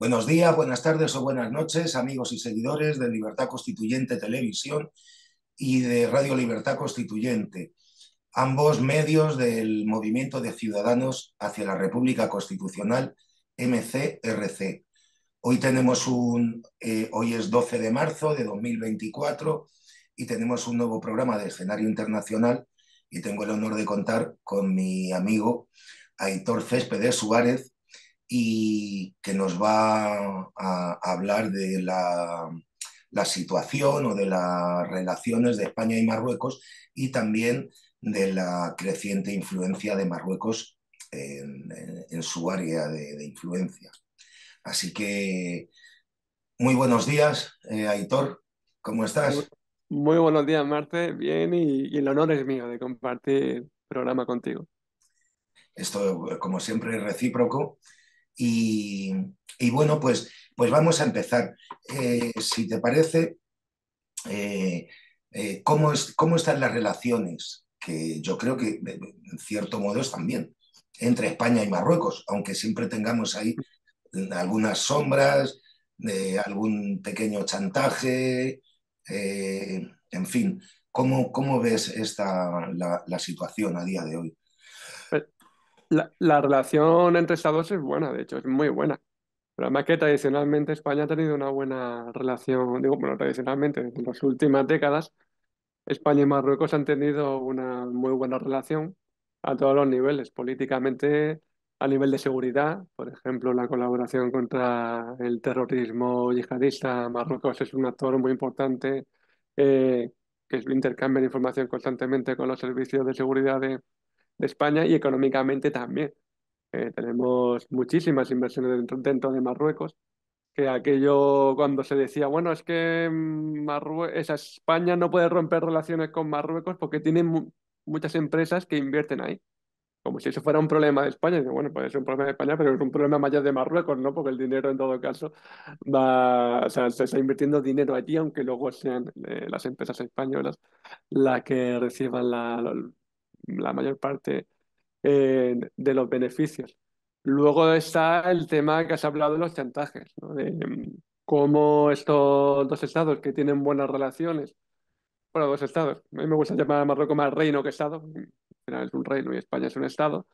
Buenos días, buenas tardes o buenas noches, amigos y seguidores de Libertad Constituyente Televisión y de Radio Libertad Constituyente, ambos medios del Movimiento de Ciudadanos hacia la República Constitucional, MCRC. Hoy tenemos un, eh, hoy es 12 de marzo de 2024 y tenemos un nuevo programa de escenario internacional y tengo el honor de contar con mi amigo Aitor Céspedes Suárez, y que nos va a hablar de la, situación o de las relaciones de España y Marruecos y también de la creciente influencia de Marruecos en, su área de, influencia. Así que muy buenos días, eh, Aitor, ¿cómo estás? Muy buenos días, Marte, bien y, el honor es mío de compartir programa contigo. Esto, como siempre, es recíproco y, bueno, pues, pues vamos a empezar. Eh, si te parece, eh, eh, ¿cómo, ¿cómo están las relaciones? Que yo creo que en cierto modo están bien entre España y Marruecos, aunque siempre tengamos ahí algunas sombras, algún pequeño chantaje, en fin. ¿Cómo, ves esta, la, situación a día de hoy? la, relación entre Estados es buena, de hecho, es muy buena. Pero además que tradicionalmente España ha tenido una buena relación, digo, bueno, tradicionalmente, en las últimas décadas, España y Marruecos han tenido una muy buena relación a todos los niveles, políticamente, a nivel de seguridad, por ejemplo, la colaboración contra el terrorismo yihadista. Marruecos es un actor muy importante eh, que intercambia información constantemente con los servicios de seguridad de, de España y económicamente también. Eh, tenemos muchísimas inversiones dentro, de Marruecos, que aquello cuando se decía, bueno, es que mm, Marrue esa España no puede romper relaciones con Marruecos porque tiene muchas empresas que invierten ahí. Como si eso fuera un problema de España. Bueno, puede ser un problema de España, pero es un problema mayor de Marruecos, ¿no? Porque el dinero en todo caso va, o sea, se está invirtiendo dinero allí, aunque luego sean eh, las empresas españolas las que reciban la, la mayor parte eh, de los beneficios. Luego está el tema que has hablado de los chantajes, de mm, cómo estos dos estados que tienen buenas relaciones, bueno, dos estados, a mí me gusta llamar a Marruecos más reino que estado, es un reino y España es un estado,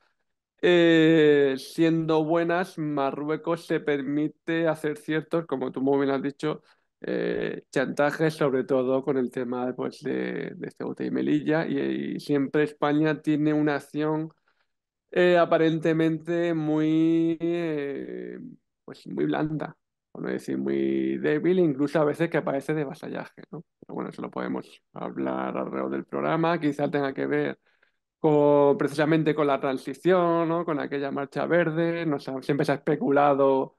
eh, siendo buenas, Marruecos se permite hacer ciertos, como tú muy bien has dicho, eh, chantajes, sobre todo con el tema pues, de, Ceuta este y Melilla, y, siempre España tiene una acción eh, aparentemente muy, eh, pues, muy blanda, por no decir muy débil, incluso a veces que aparece de vasallaje. ¿no? bueno, eso lo podemos hablar alrededor del programa, quizá tenga que ver con, precisamente con la transición, ¿no? con aquella marcha verde, siempre se ha especulado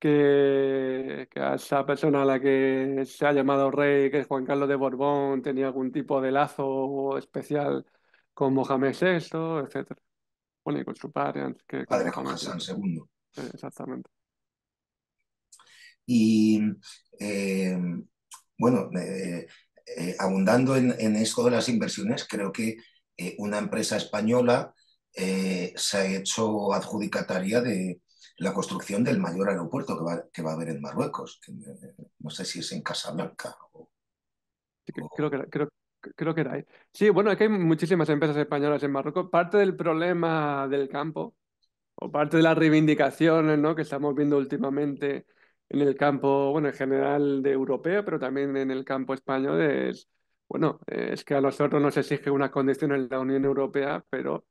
que, a esa persona a la que se ha llamado rey, que es Juan Carlos de Borbón, tenía algún tipo de lazo especial con Mohamed VI, etc. Bueno, y con su padre antes que... Padre Mohamed II. Eh, exactamente. Y eh, bueno, eh, abundando en, esto de las inversiones, creo que una empresa española se ha hecho adjudicataria de, la construcción del mayor aeropuerto que va, que va a haber en Marruecos. Eh, no sé si es en Casablanca o... Creo que, creo, creo era ahí. Sí, bueno, es que hay muchísimas empresas españolas en Marruecos. Parte del problema del campo, o parte de las reivindicaciones ¿no? que estamos viendo últimamente en el campo, bueno, en general de europeo, pero también en el campo español, es, bueno, es que a nosotros nos exige una condición en la Unión Europea, pero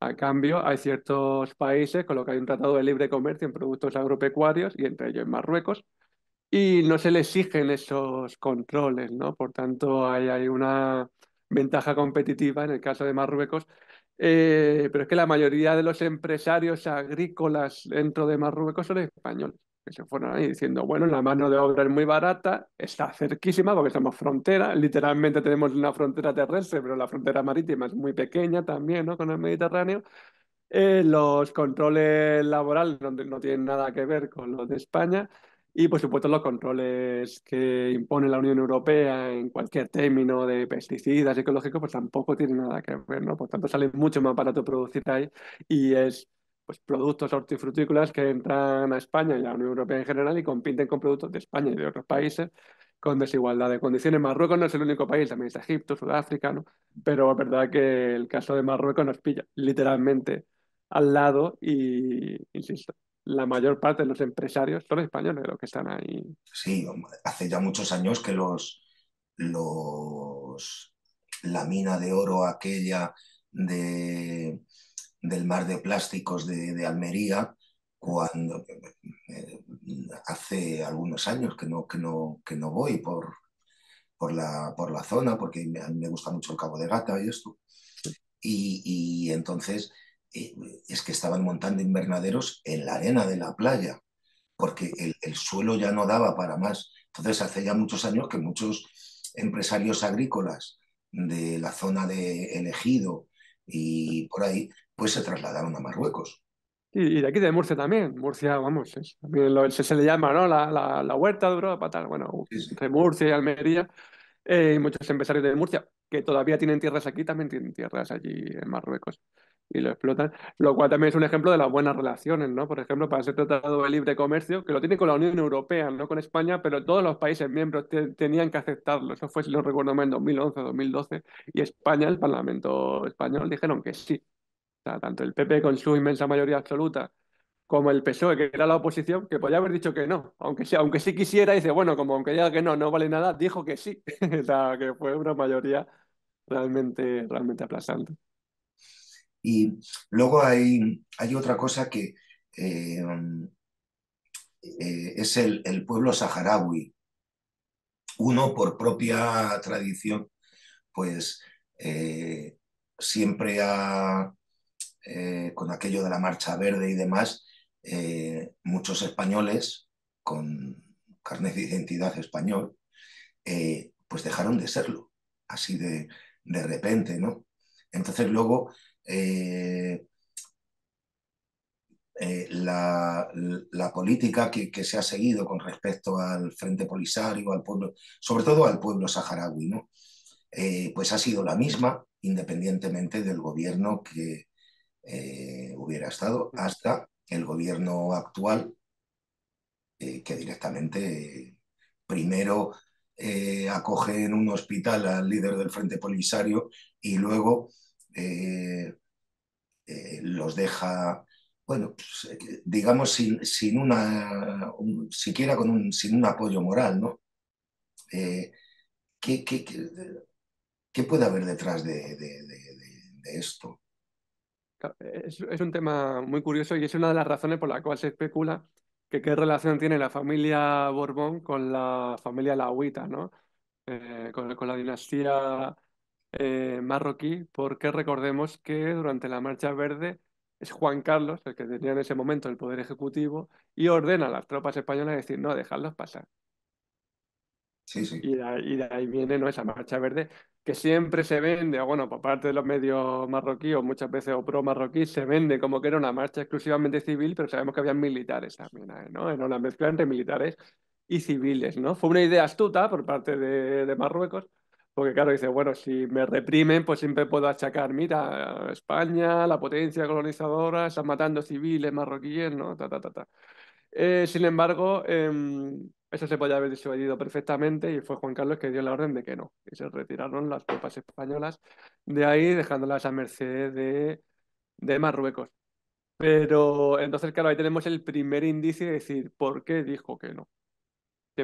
a cambio, hay ciertos países con los que hay un tratado de libre comercio en productos agropecuarios y entre ellos en Marruecos, y no se le exigen esos controles, ¿no? Por tanto, hay, una ventaja competitiva en el caso de Marruecos, eh, pero es que la mayoría de los empresarios agrícolas dentro de Marruecos son españoles se fueron ahí diciendo, bueno, la mano de obra es muy barata, está cerquísima porque somos frontera, literalmente tenemos una frontera terrestre, pero la frontera marítima es muy pequeña también, ¿no? Con el Mediterráneo. Eh, los controles laborales no, no tienen nada que ver con los de España y, por supuesto, los controles que impone la Unión Europea en cualquier término de pesticidas ecológicos, pues tampoco tienen nada que ver, ¿no? Por tanto, sale mucho más barato producir ahí y es pues, productos hortifrutícolas que entran a España y a la Unión Europea en general y compiten con productos de España y de otros países con desigualdad de condiciones. Marruecos no es el único país, también está Egipto, Sudáfrica, ¿no? pero es verdad que el caso de Marruecos nos pilla literalmente al lado y, insisto, la mayor parte de los empresarios son españoles los que están ahí. Sí, hace ya muchos años que los, los la mina de oro aquella de del mar de plásticos de, Almería cuando eh, hace algunos años que no, no, que no voy por, por, la, por la zona, porque me, me gusta mucho el Cabo de Gata y esto. Y, entonces eh, es que estaban montando invernaderos en la arena de la playa, porque el, el suelo ya no daba para más. Entonces hace ya muchos años que muchos empresarios agrícolas de la zona de Elegido, y por ahí, pues se trasladaron a Marruecos. Y, y de aquí de Murcia también. Murcia, vamos, se, le llama, ¿no? La, la, la, huerta de Europa, tal. Bueno, de Murcia y Almería. Eh, y muchos empresarios de Murcia que todavía tienen tierras aquí, también tienen tierras allí en Marruecos y lo explotan. Lo cual también es un ejemplo de las buenas relaciones, ¿no? Por ejemplo, para ese tratado de libre comercio, que lo tiene con la Unión Europea, no con España, pero todos los países miembros tenían que aceptarlo. Eso fue, si no recuerdo mal, en 2011, 2012. Y España, el Parlamento español, dijeron que sí. O tanto el PP con su inmensa mayoría absoluta como el PSOE, que era la oposición, que podía haber dicho que no, aunque sea, aunque sí quisiera, dice, bueno, como aunque diga que no, no vale nada, dijo que sí, o que fue una mayoría realmente, realmente aplastante. Y luego hay, otra cosa que eh, eh, es el, pueblo saharaui. Uno, por propia tradición, pues eh, siempre con aquello de la Marcha Verde y demás, muchos españoles con carnet de identidad español, pues dejaron de serlo, así de, de repente, ¿no? Entonces luego eh, eh, la, política que, se ha seguido con respecto al Frente Polisario, al pueblo, sobre todo al pueblo saharaui, ¿no? Eh, pues ha sido la misma, independientemente del gobierno que hubiera estado, hasta el gobierno actual, que directamente primero acoge en un hospital al líder del Frente Polisario y luego eh, eh, los deja, bueno, pues, eh, digamos, sin, sin una, siquiera con un, sin un apoyo moral, ¿no? ¿qué, qué, qué, puede haber detrás de, esto? Es, es, un tema muy curioso y es una de las razones por la cual se especula que qué relación tiene la familia Borbón con la familia Lahuita, ¿no? con, con, la dinastía eh, marroquí, porque recordemos que durante la Marcha Verde es Juan Carlos el que tenía en ese momento el poder ejecutivo y ordena a las tropas españolas decir, no, dejarlos pasar. Sí, Y, de ahí, viene ¿no? esa marcha verde que siempre se vende, o bueno, por parte de los medios marroquíes, muchas veces o pro marroquíes se vende como que era una marcha exclusivamente civil, pero sabemos que había militares también, ¿no? Era una mezcla entre militares y civiles, ¿no? Fue una idea astuta por parte de Marruecos, porque claro, dice, bueno, si me reprimen, pues siempre puedo achacar, mira, España, la potencia colonizadora, están matando civiles marroquíes, ¿no? Ta, ta, ta, ta. Eh, sin embargo, em, eso se podía haber disuadido perfectamente y fue Juan Carlos que dio la orden de que no. Y se retiraron las tropas españolas de ahí, dejándolas a merced de, de Marruecos. Pero entonces, claro, ahí tenemos el primer indicio de decir por qué dijo que no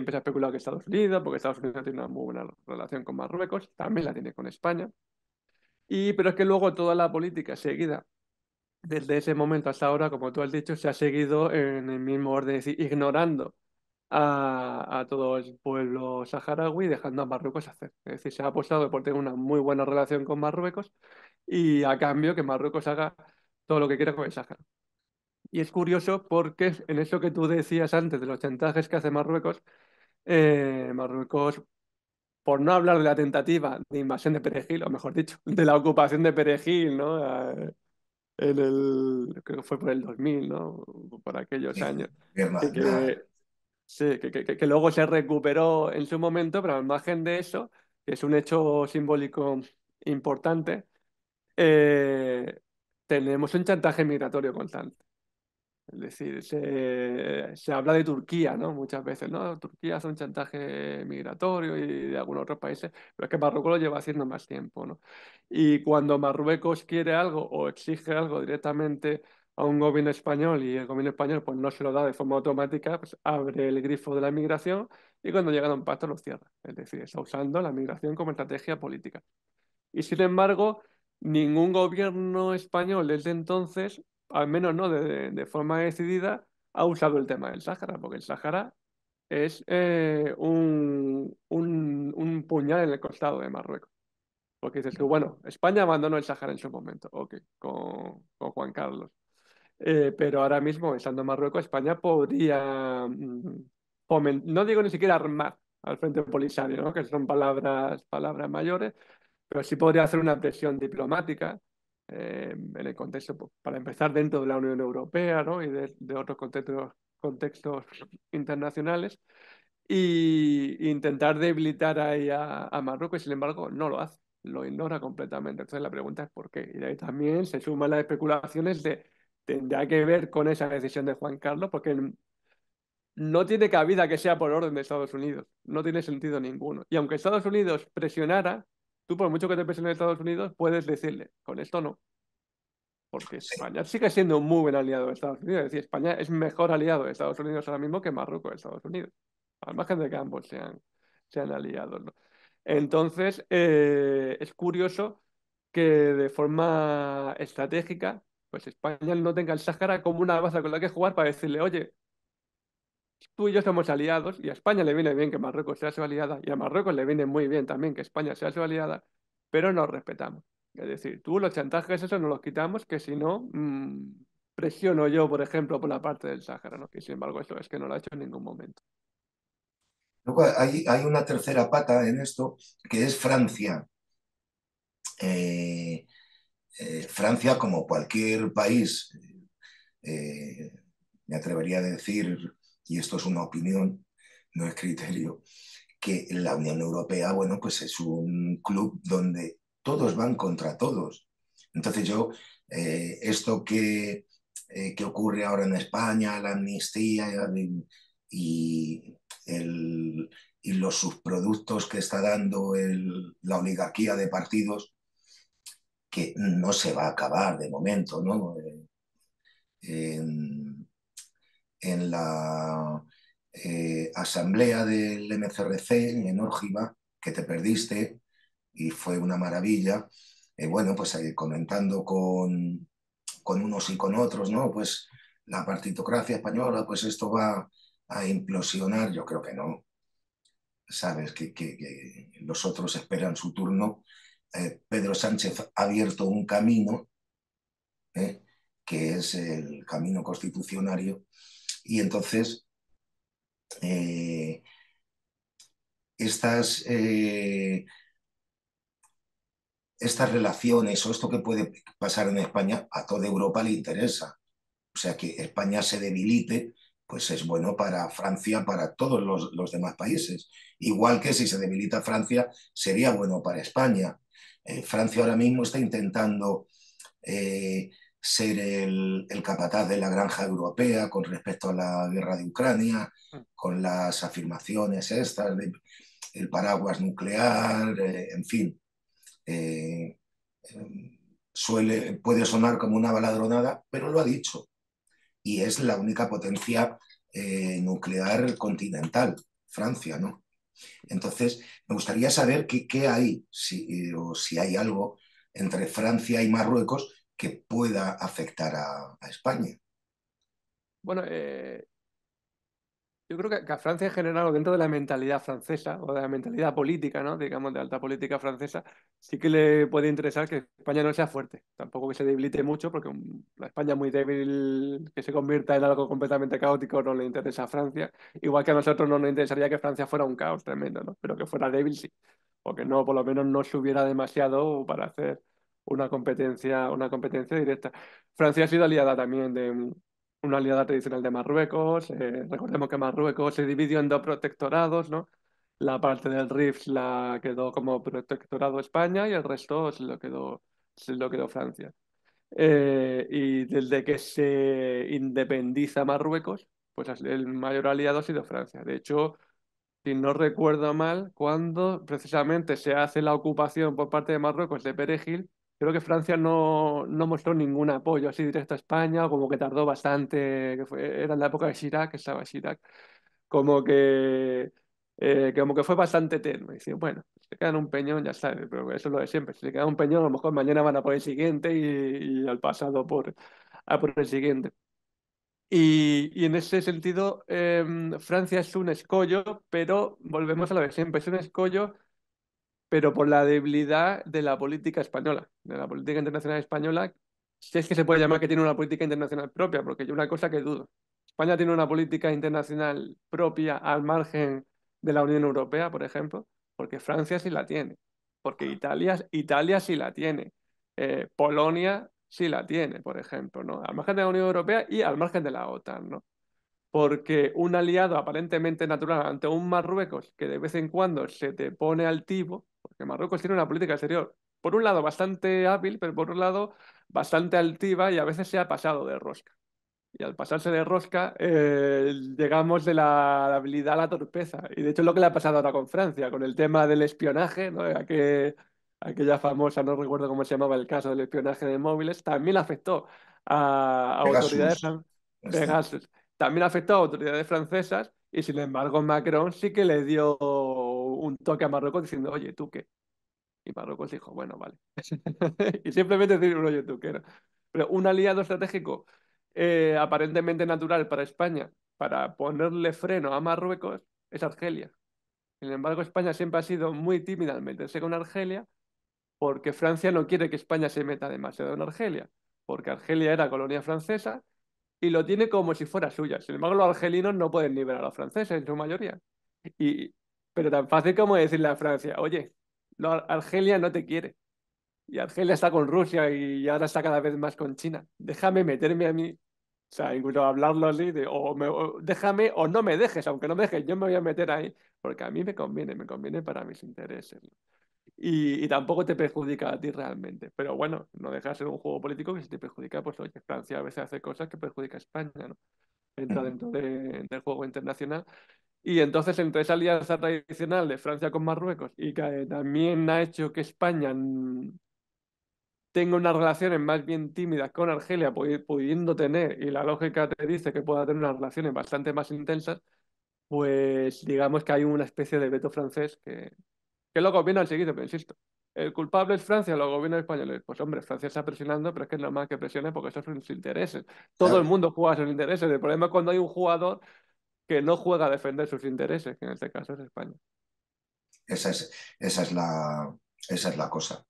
se ha a especular que Estados Unidos, porque Estados Unidos tiene una muy buena relación con Marruecos, también la tiene con España. Y, pero es que luego toda la política seguida, desde ese momento hasta ahora, como tú has dicho, se ha seguido en el mismo orden, es decir, ignorando a, a, todo el pueblo saharaui, dejando a Marruecos hacer. Es decir, se ha apostado por tener una muy buena relación con Marruecos y a cambio que Marruecos haga todo lo que quiera con el Sahara. Y es curioso porque en eso que tú decías antes de los chantajes que hace Marruecos, eh, Marruecos, por no hablar de la tentativa de invasión de Perejil, o mejor dicho, de la ocupación de Perejil, ¿no? Eh, en el, creo que fue por el 2000, ¿no? Por aquellos años. que, que, luego se recuperó en su momento, pero al margen de eso, que es un hecho simbólico importante, eh, tenemos un chantaje migratorio constante. Es decir, se, habla de Turquía, ¿no? Muchas veces, ¿no? Turquía hace un chantaje migratorio y de algunos otros países, pero es que Marruecos lo lleva haciendo más tiempo, ¿no? Y cuando Marruecos quiere algo o exige algo directamente a un gobierno español y el gobierno español pues no se lo da de forma automática, pues abre el grifo de la migración y cuando llega a un pacto lo cierra. Es decir, está usando la migración como estrategia política. Y sin embargo, ningún gobierno español desde entonces al menos no de, forma decidida, ha usado el tema del Sáhara, porque el Sáhara es eh, un, puñal en el costado de Marruecos. Porque dices que bueno, España abandonó el Sáhara en su momento, ok, con, Juan Carlos. Eh, pero ahora mismo, estando en Marruecos, España podría, mm, no digo ni siquiera armar al Frente Polisario, que son palabras, palabras mayores, pero sí podría hacer una presión diplomática eh, en el contexto, para empezar, dentro de la Unión Europea ¿no? y de, otros contextos, contextos internacionales, e intentar debilitar ahí a, Marruecos, y sin embargo, no lo hace, lo ignora completamente. Entonces la pregunta es por qué. Y ahí también se suman las especulaciones de tendrá que ver con esa decisión de Juan Carlos, porque no tiene cabida que sea por orden de Estados Unidos, no tiene sentido ninguno. Y aunque Estados Unidos presionara, tú por mucho que te en Estados Unidos, puedes decirle, con esto no. Porque España sigue siendo un muy buen aliado de Estados Unidos. Es decir, España es mejor aliado de Estados Unidos ahora mismo que Marruecos de Estados Unidos. Al margen de que ambos sean, sean aliados. ¿no? Entonces, eh, es curioso que de forma estratégica, pues España no tenga el Sáhara como una base con la que jugar para decirle, oye, tú y yo somos aliados y a España le viene bien que Marruecos sea su aliada y a Marruecos le viene muy bien también que España sea su aliada, pero nos respetamos. Es decir, tú los chantajes esos no los quitamos, que si no, mm, presiono yo, por ejemplo, por la parte del Sáhara, que sin embargo, eso es que no lo ha hecho en ningún momento. Luego hay, una tercera pata en esto, que es Francia. Eh, eh, Francia, como cualquier país, eh, me atrevería a decir y esto es una opinión, no es criterio, que la Unión Europea, bueno, pues es un club donde todos van contra todos. Entonces yo, eh, esto que, eh, que, ocurre ahora en España, la amnistía y, y los subproductos que está dando la oligarquía de partidos, que no se va a acabar de momento, ¿no? Eh, en la eh, asamblea del MCRC en Órgiva, que te perdiste y fue una maravilla. Eh, bueno, pues ahí eh, comentando con, unos y con otros, ¿no? Pues la partitocracia española, pues esto va a implosionar, yo creo que no. Sabes que, los otros esperan su turno. Pedro Sánchez ha abierto un camino, que es el camino constitucionario, y entonces, eh, eh, estas, relaciones o esto que puede pasar en España, a toda Europa le interesa. O sea, que España se debilite, pues es bueno para Francia, para todos los, demás países. Igual que si se debilita Francia, sería bueno para España. Eh, Francia ahora mismo está intentando ser el, capataz de la granja europea con respecto a la guerra de Ucrania, mm. con las afirmaciones estas del paraguas nuclear, eh, en fin. Eh, em, puede sonar como una baladronada, pero lo ha dicho. Y es la única potencia eh, nuclear continental, Francia, ¿no? Entonces, me gustaría saber qué, hay, si, o si hay algo entre Francia y Marruecos que pueda afectar a, España? Bueno, eh, yo creo que, a Francia en general, dentro de la mentalidad francesa, o de la mentalidad política, ¿no? digamos, de alta política francesa, sí que le puede interesar que España no sea fuerte, tampoco que se debilite mucho, porque la España muy débil, que se convierta en algo completamente caótico, no le interesa a Francia. Igual que a nosotros no nos interesaría que Francia fuera un caos tremendo, ¿no? pero que fuera débil sí, o que no, por lo menos no subiera demasiado para hacer una competencia, una competencia directa. Francia ha sido aliada también de una aliada tradicional de Marruecos. Eh, recordemos que Marruecos se dividió en dos protectorados, ¿no? La parte del Rif la quedó como protectorado España y el resto se lo quedó, se lo quedó Francia. Eh, y desde que se independiza Marruecos, pues el mayor aliado ha sido Francia. De hecho, si no recuerdo mal, cuando precisamente se hace la ocupación por parte de Marruecos de Perejil, creo que Francia no, no, mostró ningún apoyo así directo a España, o como que tardó bastante, que fue, era en la época de Chirac, que estaba Chirac, como que, eh, como que fue bastante tenue. bueno, si queda quedan un peñón, ya sabes, pero eso es lo de siempre. Si se queda un peñón, a lo mejor mañana van a por el siguiente y, al pasado por, a por el siguiente. Y, y en ese sentido, em, Francia es un escollo, pero volvemos a lo de siempre, es un escollo pero por la debilidad de la política española, de la política internacional española, si es que se puede llamar que tiene una política internacional propia, porque yo una cosa que dudo. España tiene una política internacional propia al margen de la Unión Europea, por ejemplo, porque Francia sí la tiene, porque Italia, Italia sí la tiene, eh, Polonia sí la tiene, por ejemplo, ¿no? Al margen de la Unión Europea y al margen de la OTAN, ¿no? Porque un aliado aparentemente natural ante un Marruecos que de vez en cuando se te pone altivo, porque Marruecos tiene una política exterior, por un lado, bastante hábil, pero por otro lado, bastante altiva y a veces se ha pasado de rosca. Y al pasarse de rosca, eh, llegamos de la habilidad a la torpeza. Y de hecho es lo que le ha pasado ahora con Francia, con el tema del espionaje, ¿no? aquella famosa, no recuerdo cómo se llamaba el caso del espionaje de móviles, también afectó a, autoridades También afectó a autoridades francesas y sin embargo Macron sí que le dio un toque a Marruecos diciendo, oye, ¿tú qué? Y Marruecos dijo, bueno, vale. y simplemente decir, oye, ¿tú qué? Pero un aliado estratégico eh, aparentemente natural para España, para ponerle freno a Marruecos, es Argelia. Sin embargo, España siempre ha sido muy tímida al meterse con Argelia porque Francia no quiere que España se meta demasiado en Argelia, porque Argelia era colonia francesa y lo tiene como si fuera suya. Sin embargo, los argelinos no pueden liberar a los franceses en su mayoría. Y pero tan fácil como decirle a Francia, oye, no, Argelia no te quiere. Y Argelia está con Rusia y ahora está cada vez más con China. Déjame meterme a mí. O sea, incluso hablarlo así, de, o, déjame o no me dejes, aunque no me dejes, yo me voy a meter ahí, porque a mí me conviene, me conviene para mis intereses. Y, tampoco te perjudica a ti realmente. Pero bueno, no deja ser un juego político que si te perjudica, pues oye, Francia a veces hace cosas que perjudica a España, ¿no? Entra dentro del juego internacional y entonces entre esa alianza tradicional de Francia con Marruecos y que también ha hecho que España tenga unas relaciones más bien tímidas con Argelia, pudiendo tener, y la lógica te dice que pueda tener unas relaciones bastante más intensas, pues digamos que hay una especie de veto francés que, que lo gobierna el seguido, pero insisto, el culpable es Francia, lo gobiernos españoles. Pues hombre, Francia está presionando, pero es que es más que presione porque esos son sus intereses. Todo el mundo juega sus intereses. El problema es cuando hay un jugador que no juega a defender sus intereses, que en este caso es España. Esa es, esa es, la, esa es la cosa,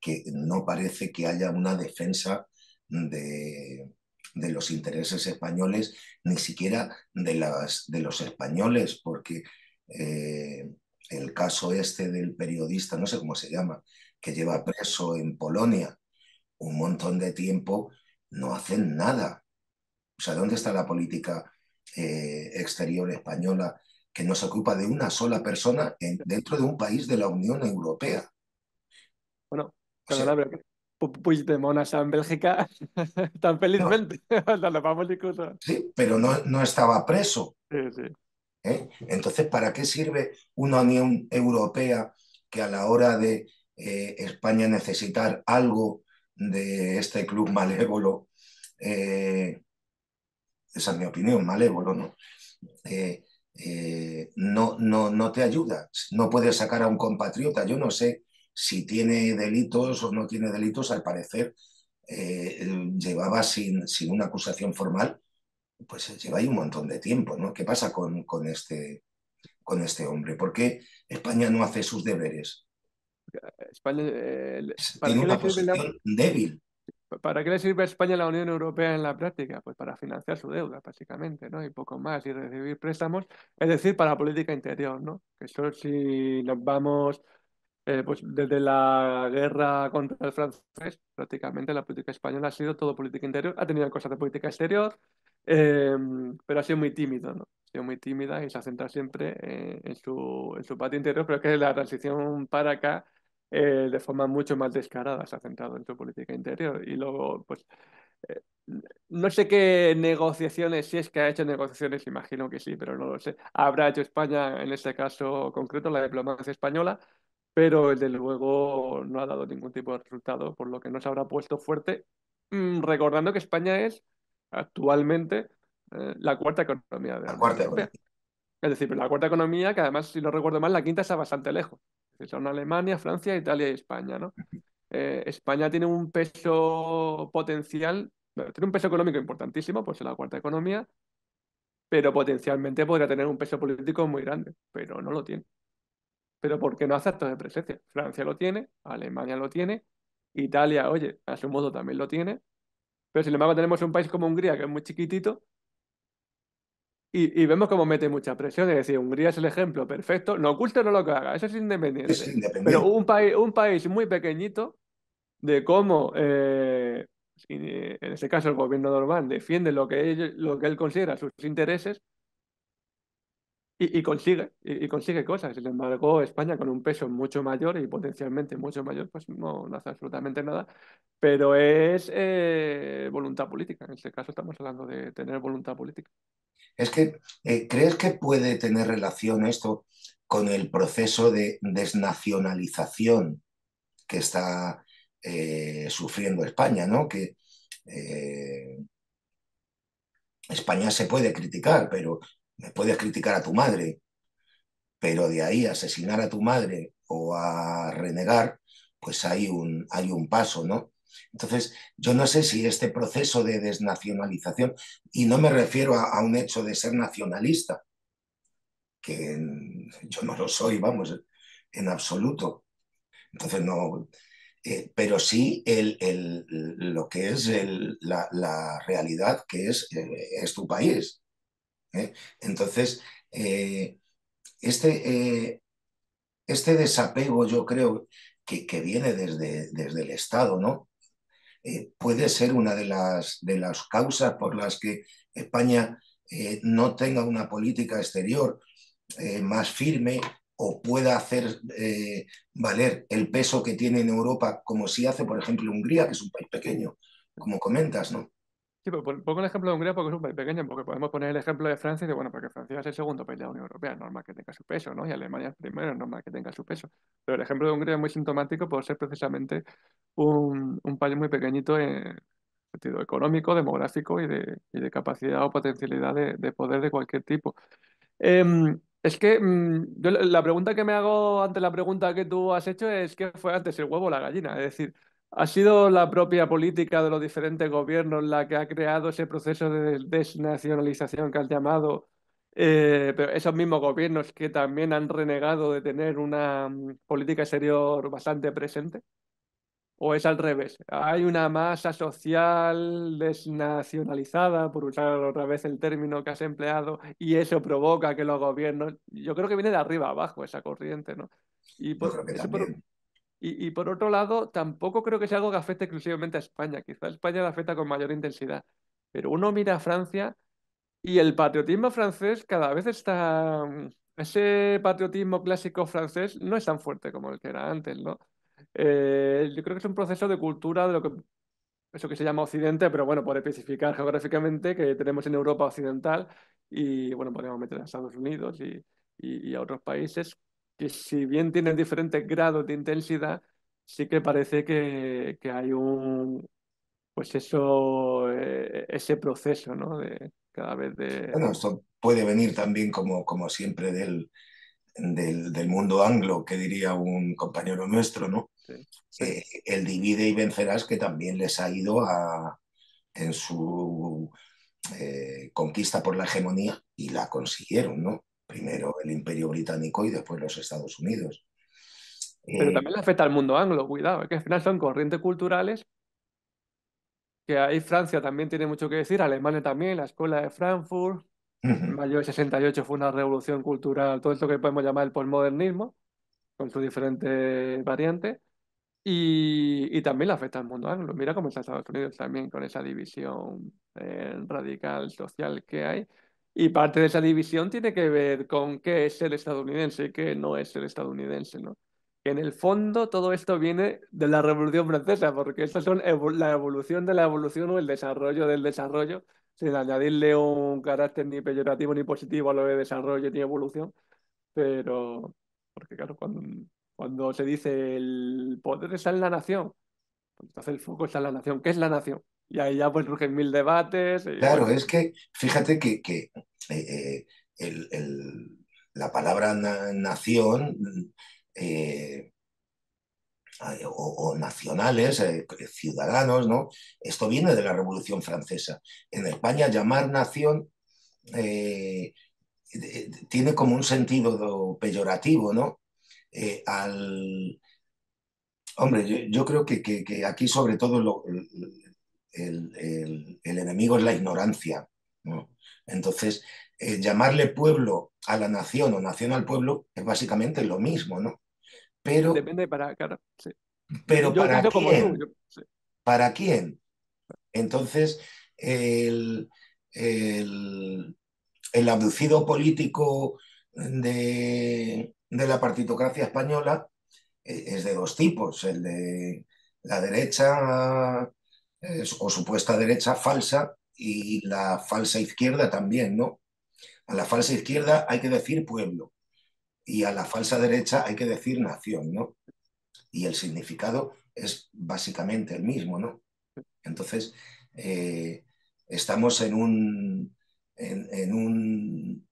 que no parece que haya una defensa de, los intereses españoles, ni siquiera de, las, de los españoles, porque eh, el caso este del periodista, no sé cómo se llama, que lleva preso en Polonia un montón de tiempo, no hacen nada. O sea, ¿dónde está la política eh, exterior Española que no se ocupa de una sola persona dentro de un país de la Unión Europea. Bueno, Pues o sea, en Bélgica, tan felizmente, Sí, pero no, estaba preso. ¿Eh? Entonces, ¿para qué sirve una Unión Europea que a la hora de eh, España necesitar algo de este club malévolo eh, esa es mi opinión, malévolo, ¿no? Eh, eh, no, no, no te ayuda. No puedes sacar a un compatriota. Yo no sé si tiene delitos o no tiene delitos. Al parecer, eh, llevaba sin, sin, una acusación formal, pues lleva ahí un montón de tiempo. ¿no? ¿Qué pasa con, con, este, con este hombre? ¿Por qué España no hace sus deberes? España, tiene una posición débil. ¿Para qué le sirve a España la Unión Europea en la práctica? Pues para financiar su deuda, básicamente, ¿no? Y poco más, y recibir préstamos, es decir, para la política interior, ¿no? Que eso si nos vamos eh, pues desde la guerra contra el francés, prácticamente la política española ha sido todo política interior, ha tenido cosas de política exterior, em, pero ha sido muy tímida, ¿no? Ha sido muy tímida y se ha centrado siempre eh, en, su, en su patio interior, pero es que la transición para acá eh, de forma mucho más descarada se ha centrado en su política interior. Y luego, pues, eh, no sé qué negociaciones, si es que ha hecho negociaciones, imagino que sí, pero no lo sé. Habrá hecho España, en este caso concreto, la diplomacia española, pero desde luego no ha dado ningún tipo de resultado, por lo que no se habrá puesto fuerte, mm, recordando que España es actualmente eh, la cuarta economía de la, Es decir, la cuarta economía, que además, si no recuerdo mal, la quinta está bastante lejos son Alemania, Francia, Italia y España, ¿no? Eh, España tiene un peso potencial, tiene un peso económico importantísimo, pues es la cuarta economía, pero potencialmente podría tener un peso político muy grande, pero no lo tiene. Pero ¿por qué no hace actos de presencia. Francia lo tiene, Alemania lo tiene, Italia, oye, a su modo también lo tiene, pero sin embargo tenemos un país como Hungría, que es muy chiquitito, y, vemos cómo mete mucha presión, es decir, Hungría es el ejemplo perfecto, no oculte no lo que haga, eso es independiente. Pero un país, un país muy pequeñito de cómo, eh, en este caso el gobierno normal, defiende lo que, lo que él considera sus intereses, y, consigue, y, consigue cosas. Sin embargo, España con un peso mucho mayor y potencialmente mucho mayor, pues no, hace absolutamente nada. Pero es eh, voluntad política. En este caso estamos hablando de tener voluntad política. Es que, eh, ¿crees que puede tener relación esto con el proceso de desnacionalización que está eh, sufriendo España? ¿no? Que España se puede criticar, pero me puedes criticar a tu madre, pero de ahí asesinar a tu madre o a renegar, pues hay un, hay un paso, ¿no? Entonces, yo no sé si este proceso de desnacionalización, y no me refiero a, un hecho de ser nacionalista, que yo no lo soy, vamos, en absoluto. Entonces, no, eh, pero sí lo que es la, realidad que es, eh, es tu país. ¿eh? Entonces, eh, este, eh, este desapego, yo creo, que, que viene desde, desde, el Estado, ¿no? puede ser una de las, de las causas por las que España no tenga una política exterior más firme o pueda hacer valer el peso que tiene en Europa, como si hace, por ejemplo, Hungría, que es un país pequeño, como comentas, ¿no? Sí, pero pongo el ejemplo de Hungría porque es un país pequeño, porque podemos poner el ejemplo de Francia y de, bueno, porque Francia es el segundo país de la Unión Europea, es normal que tenga su peso, ¿no? Y Alemania es primero, es normal que tenga su peso. Pero el ejemplo de Hungría es muy sintomático por ser precisamente un, un país muy pequeñito en sentido económico, demográfico y de, y de capacidad o potencialidad de, poder de cualquier tipo. Em, es que mm, la pregunta que me hago ante la pregunta que tú has hecho es que fue antes el huevo o la gallina, es decir... Ha sido la propia política de los diferentes gobiernos la que ha creado ese proceso de desnacionalización que has llamado, eh, pero esos mismos gobiernos que también han renegado de tener una mm, política exterior bastante presente. ¿O es al revés? ¿Hay una masa social desnacionalizada, por usar otra vez el término que has empleado, y eso provoca que los gobiernos... Yo creo que viene de arriba abajo esa corriente, ¿no? Y y, por otro lado, tampoco creo que sea algo que afecte exclusivamente a España. Quizá a España la afecta con mayor intensidad. Pero uno mira a Francia y el patriotismo francés cada vez está... Mm, ese patriotismo clásico francés no es tan fuerte como el que era antes, ¿no? Eh, yo creo que es un proceso de cultura de lo que... Eso que se llama Occidente, pero bueno, por especificar geográficamente que tenemos en Europa Occidental y bueno, podríamos meter a Estados Unidos y a otros países que si bien tienen diferentes grados de intensidad, sí que parece que, hay un, pues eso, eh, ese proceso, ¿no? De, cada vez de... Bueno, esto puede venir también como, como siempre del, del, mundo anglo, que diría un compañero nuestro, ¿no? Eh, el divide y vencerás que también les ha ido a, en su eh, conquista por la hegemonía y la consiguieron, ¿no? primero el Imperio Británico y después los Estados Unidos. Pero eh, también le afecta al mundo anglo, cuidado, que al final son corrientes culturales que ahí Francia también tiene mucho que decir, Alemania también, la escuela de Frankfurt, uh mayo del 68 fue una revolución cultural, todo esto que podemos llamar el postmodernismo con sus diferentes variantes, y, y, también le afecta al mundo anglo. Mira cómo está Estados Unidos también con esa división eh, radical social que hay. Y parte de esa división tiene que ver con qué es el estadounidense y qué no es el estadounidense, ¿no? En el fondo todo esto viene de la Revolución Francesa, porque estas son la evolución de la evolución o el desarrollo del desarrollo, sin añadirle un carácter ni peyorativo ni positivo a lo de desarrollo ni evolución, pero porque claro, cuando, cuando se dice el poder está en la nación, entonces el foco está en la nación. ¿Qué es la nación? y ahí ya pues surgen mil debates. Claro, es que fíjate que, eh, eh, la palabra nación eh, o, nacionales, ciudadanos, ¿no? Esto viene de la Revolución Francesa. En España llamar nación tiene como un sentido peyorativo, ¿no? al... Hombre, yo, creo que, que, aquí sobre todo lo, el, enemigo es la ignorancia. Entonces, eh, llamarle pueblo a la nación o nación al pueblo es básicamente lo mismo, ¿no? Pero. Depende para. Pero para quién. ¿Para quién? Entonces, el, el, abducido político de, de, la partitocracia española eh, es de dos tipos: el de la derecha es, eh, o supuesta derecha falsa y la falsa izquierda también, ¿no? A la falsa izquierda hay que decir pueblo y a la falsa derecha hay que decir nación, ¿no? Y el significado es básicamente el mismo, ¿no? Entonces, eh, estamos en un, en, un,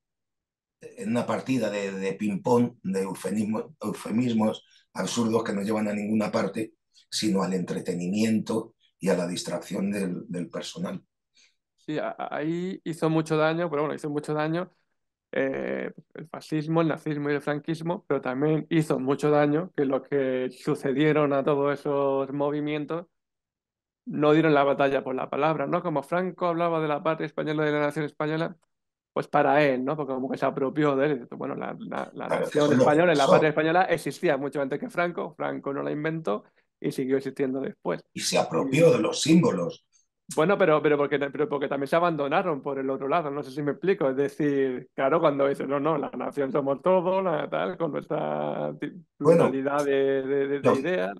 en una partida de, de ping-pong de eufemismos absurdos que no llevan a ninguna parte, sino al entretenimiento y a la distracción del, personal. Sí, ahí hizo mucho daño, pero bueno, hizo mucho daño eh, el fascismo, el nazismo y el franquismo, pero también hizo mucho daño que lo que sucedieron a todos esos movimientos no dieron la batalla por la palabra, ¿no? Como Franco hablaba de la patria española y de la nación española, pues para él, ¿no? Porque como que se apropió de él. Bueno, la, la nación española y la patria española existía mucho antes que Franco, Franco no la inventó, y siguió existiendo después. Y se apropió de los símbolos. Bueno, pero, pero, porque, porque también se abandonaron por el otro lado, no sé si me explico. Es decir, claro, cuando dicen, no, no, la nación somos todos, la, tal, con nuestra pluralidad de, de, ideas.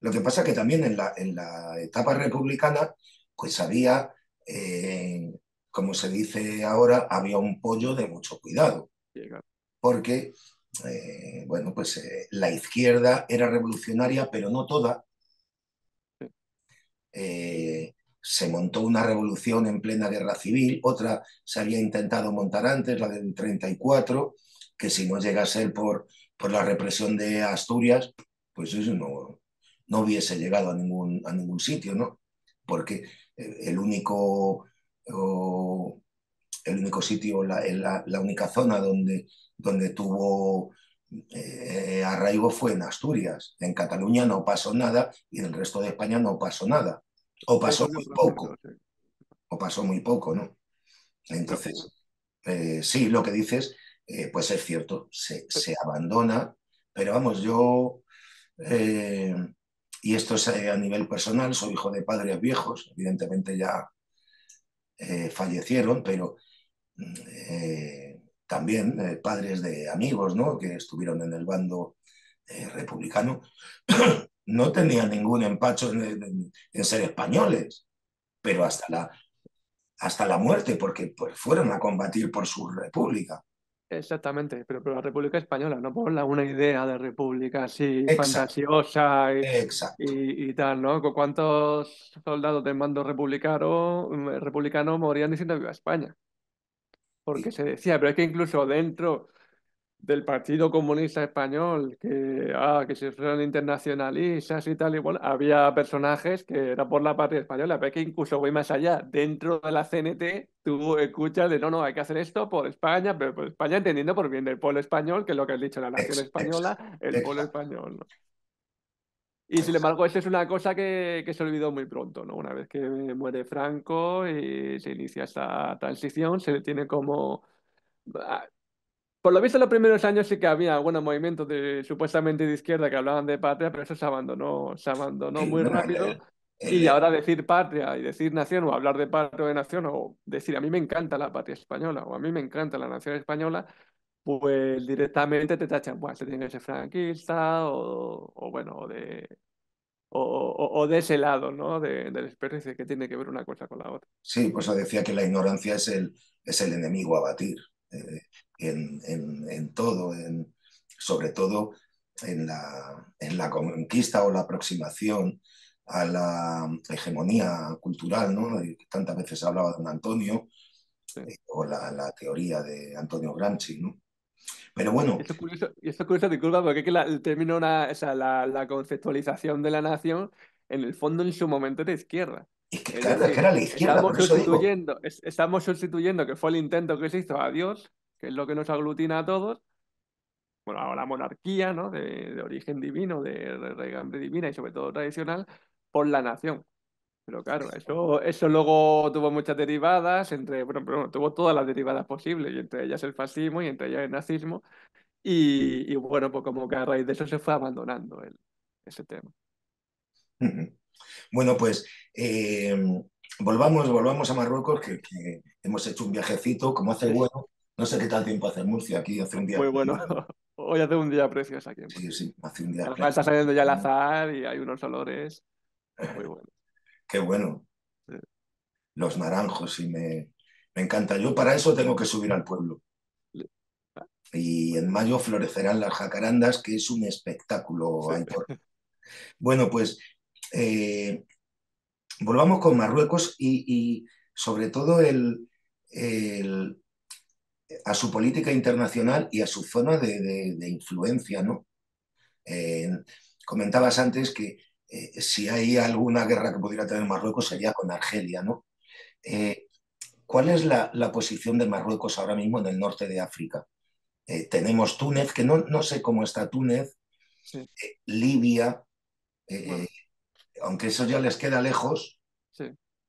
Lo que pasa es que también en la, en la etapa republicana, pues había, eh, como se dice ahora, había un pollo de mucho cuidado. Porque eh, bueno, pues eh, la izquierda era revolucionaria, pero no toda. Eh, se montó una revolución en plena guerra civil, otra se había intentado montar antes, la del 34, que si no llegase ser por, por la represión de Asturias, pues eso no, no hubiese llegado a ningún, a ningún sitio, ¿no? Porque el único el único sitio, la, la, única zona donde, donde tuvo eh, arraigo fue en Asturias. En Cataluña no pasó nada y en el resto de España no pasó nada. O pasó muy poco. O pasó muy poco, ¿no? Entonces, eh, sí, lo que dices, eh, pues es cierto, se, se, abandona, pero vamos, yo, y esto es a nivel personal, soy hijo de padres viejos, evidentemente ya fallecieron, pero eh, también eh, padres de amigos ¿no? que estuvieron en el bando eh, republicano, no tenían ningún empacho en, ser españoles, pero hasta la, hasta la muerte, porque pues, fueron a combatir por su república. Exactamente, pero, la República Española, no por la, una idea de república así fantasiosa y, tal, ¿no? ¿Cuántos soldados del mando republicano, mm, republicano morían diciendo viva España? porque se decía, pero es que incluso dentro del Partido Comunista Español, que, ah, que se fueron internacionalistas y tal, y había personajes que era por la patria española, pero es que incluso voy más allá, dentro de la CNT tú escuchas de no, no, hay que hacer esto por España, pero por España entendiendo por bien del pueblo español, que es lo que has dicho, la nación española, el pueblo español. ¿no? Y sin embargo, esa es una cosa que, se olvidó muy pronto, ¿no? Una vez que muere Franco y se inicia esta transición, se le tiene como... Ah, por lo visto, en los primeros años sí que había algunos movimientos de, supuestamente de izquierda que hablaban de patria, pero eso se abandonó, se abandonó muy rápido. Eh, y eh, ahora decir patria y decir nación o hablar de patria o de nación o decir a mí me encanta la patria española o a mí me encanta la nación española, pues directamente te tachan, bueno, se tiene que ser franquista o, bueno, o de, ese lado, ¿no? De, la experiencia que tiene que ver una cosa con la otra. Sí, pues decía que la ignorancia es el, es el enemigo a batir eh, en, todo, sobre todo en la, en la conquista o la aproximación a la hegemonía cultural, ¿no? Tantas veces hablaba don Antonio, eh, o la, la, teoría de Antonio Gramsci, ¿no? Pero bueno. curioso, y esto es curioso, disculpa, porque es que la, el término, o sea, la, conceptualización de la nación, en el fondo en su momento de izquierda. Es Estamos, sustituyendo, que fue el intento que se hizo a Dios, que es lo que nos aglutina a todos, bueno, ahora monarquía, ¿no? De, origen divino, de, regante divina y sobre todo tradicional, por la nación. Pero claro, eso, eso luego tuvo muchas derivadas, entre, bueno, bueno tuvo todas las derivadas posibles, y entre ellas el fascismo y entre ellas el nazismo. Y, bueno, pues como que a raíz de eso se fue abandonando el, ese tema. Bueno, pues em, volvamos, volvamos a Marruecos, que, hemos hecho un viajecito, como hace bueno. No sé qué tal tiempo hace Murcia aquí, hace un día. Muy bueno. Hoy hace un día precioso aquí. sí, sí, hace un día. precioso. está saliendo ya el azar y hay unos olores muy bueno. Qué bueno. Los naranjos, y me, encanta. Yo para eso tengo que subir al pueblo. Y en mayo florecerán las jacarandas, que es un espectáculo. Bueno, pues eh, volvamos con Marruecos y, sobre todo el, a su política internacional y a su zona de, influencia. ¿no? Eh, comentabas antes que eh, si hay alguna guerra que pudiera tener Marruecos sería con Argelia, ¿no? Eh, ¿Cuál es la, posición de Marruecos ahora mismo en el norte de África? Eh, tenemos Túnez, que no, no, sé cómo está Túnez, Libia, aunque eso ya les queda lejos,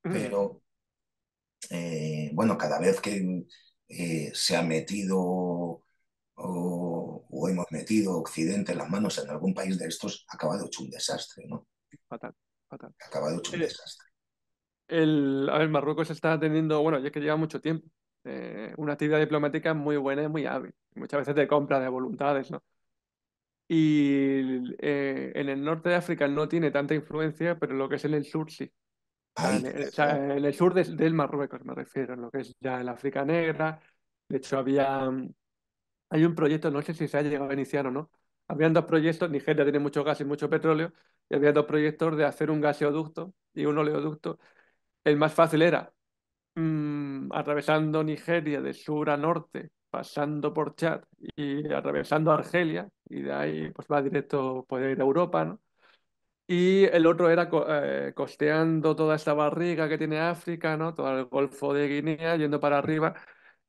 pero bueno, cada vez que se ha metido o, hemos metido Occidente las manos en algún país de estos, ha acabado hecho un desastre, ¿no? fatal, fatal. de un eh, desastre. El, a ver, Marruecos está teniendo, bueno, ya que lleva mucho tiempo, eh, una actividad diplomática muy buena y muy hábil. Muchas veces de compra de voluntades, ¿no? Y eh, en el norte de África no tiene tanta influencia, pero lo que es en el sur sí. en, el, sur del Marruecos me refiero, lo que es ya el África Negra. De hecho, había hay un proyecto, no sé si se ha llegado a iniciar o no, habían dos proyectos, Nigeria tiene mucho gas y mucho petróleo, y había dos proyectos de hacer un gaseoducto y un oleoducto. El más fácil era mm, atravesando Nigeria de sur a norte, pasando por Chad y atravesando Argelia, y de ahí pues va directo, puede ir a Europa, ¿no? Y el otro era eh, costeando toda esta barriga que tiene África, ¿no? Todo el Golfo de Guinea, yendo para arriba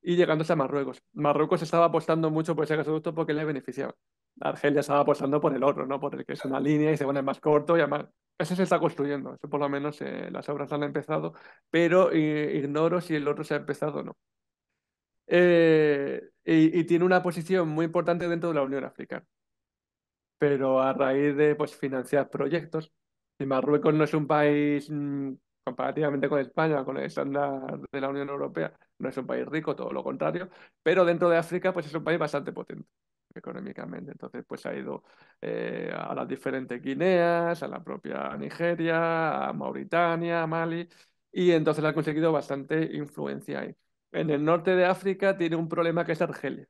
y llegándose a Marruecos. Marruecos estaba apostando mucho por ese gasoducto porque le beneficiaba. Argelia estaba apostando por el otro, ¿no? Por el que es una línea y se pone más corto y además ese se está construyendo, eso por lo menos eh, las obras han empezado, pero eh, ignoro si el otro se ha empezado o no. Eh, y, tiene una posición muy importante dentro de la Unión Africana. Pero a raíz de pues, financiar proyectos, Marruecos no es un país mm, comparativamente con España, con el estándar de la Unión Europea, no es un país rico, todo lo contrario, pero dentro de África pues es un país bastante potente económicamente. Entonces, pues ha ido eh, a las diferentes Guineas, a la propia Nigeria, a Mauritania, a Mali, y entonces ha conseguido bastante influencia ahí. En el norte de África tiene un problema que es Argelia.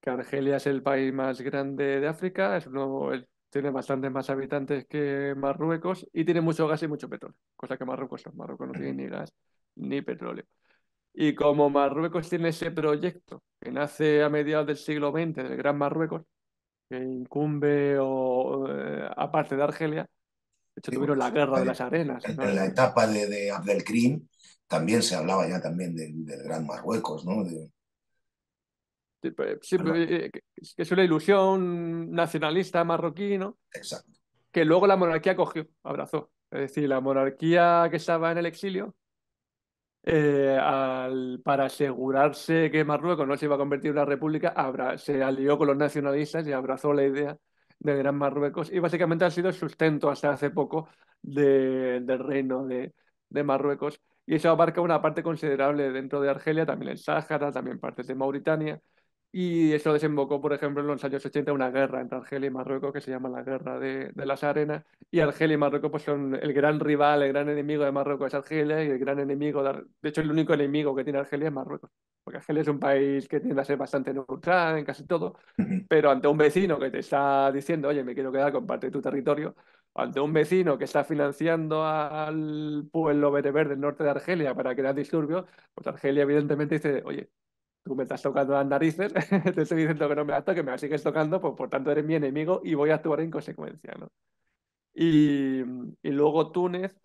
Que Argelia es el país más grande de África, es tiene bastantes más habitantes que Marruecos y tiene mucho gas y mucho petróleo, cosa que Marruecos Marruecos no tiene ni gas ni petróleo. Y como Marruecos tiene ese proyecto que nace a mediados del siglo XX del Gran Marruecos, que incumbe o, eh, aparte de Argelia, de hecho tuvieron la guerra de, las arenas. En, la etapa de, Abdelkrim también se hablaba ya también del, Gran Marruecos, ¿no? es una ilusión nacionalista marroquí, ¿no? Exacto. Que luego la monarquía cogió, abrazó. Es decir, la monarquía que estaba en el exilio eh, para asegurarse que Marruecos no se iba a convertir en una república, se alió con los nacionalistas y abrazó la idea de Gran Marruecos y básicamente ha sido el sustento hasta hace poco del reino de, Marruecos y eso abarca una parte considerable dentro de Argelia, también el Sáhara, también partes de Mauritania. Y eso desembocó, por ejemplo, en los años 80 una guerra entre Argelia y Marruecos que se llama la Guerra de, las Arenas. Y Argelia y Marruecos pues, son el gran rival, el gran enemigo de Marruecos es Argelia y el gran enemigo, de, de hecho, el único enemigo que tiene Argelia es Marruecos. Porque Argelia es un país que tiende a ser bastante neutral en casi todo, pero ante un vecino que te está diciendo, oye, me quiero quedar, con parte de tu territorio, ante un vecino que está financiando al pueblo bereber del norte de Argelia para crear disturbios, pues Argelia evidentemente dice, oye, tú me estás tocando las narices, te estoy diciendo que no me las que me sigues tocando, pues por tanto eres mi enemigo y voy a actuar en consecuencia, ¿no? Y, y luego Túnez,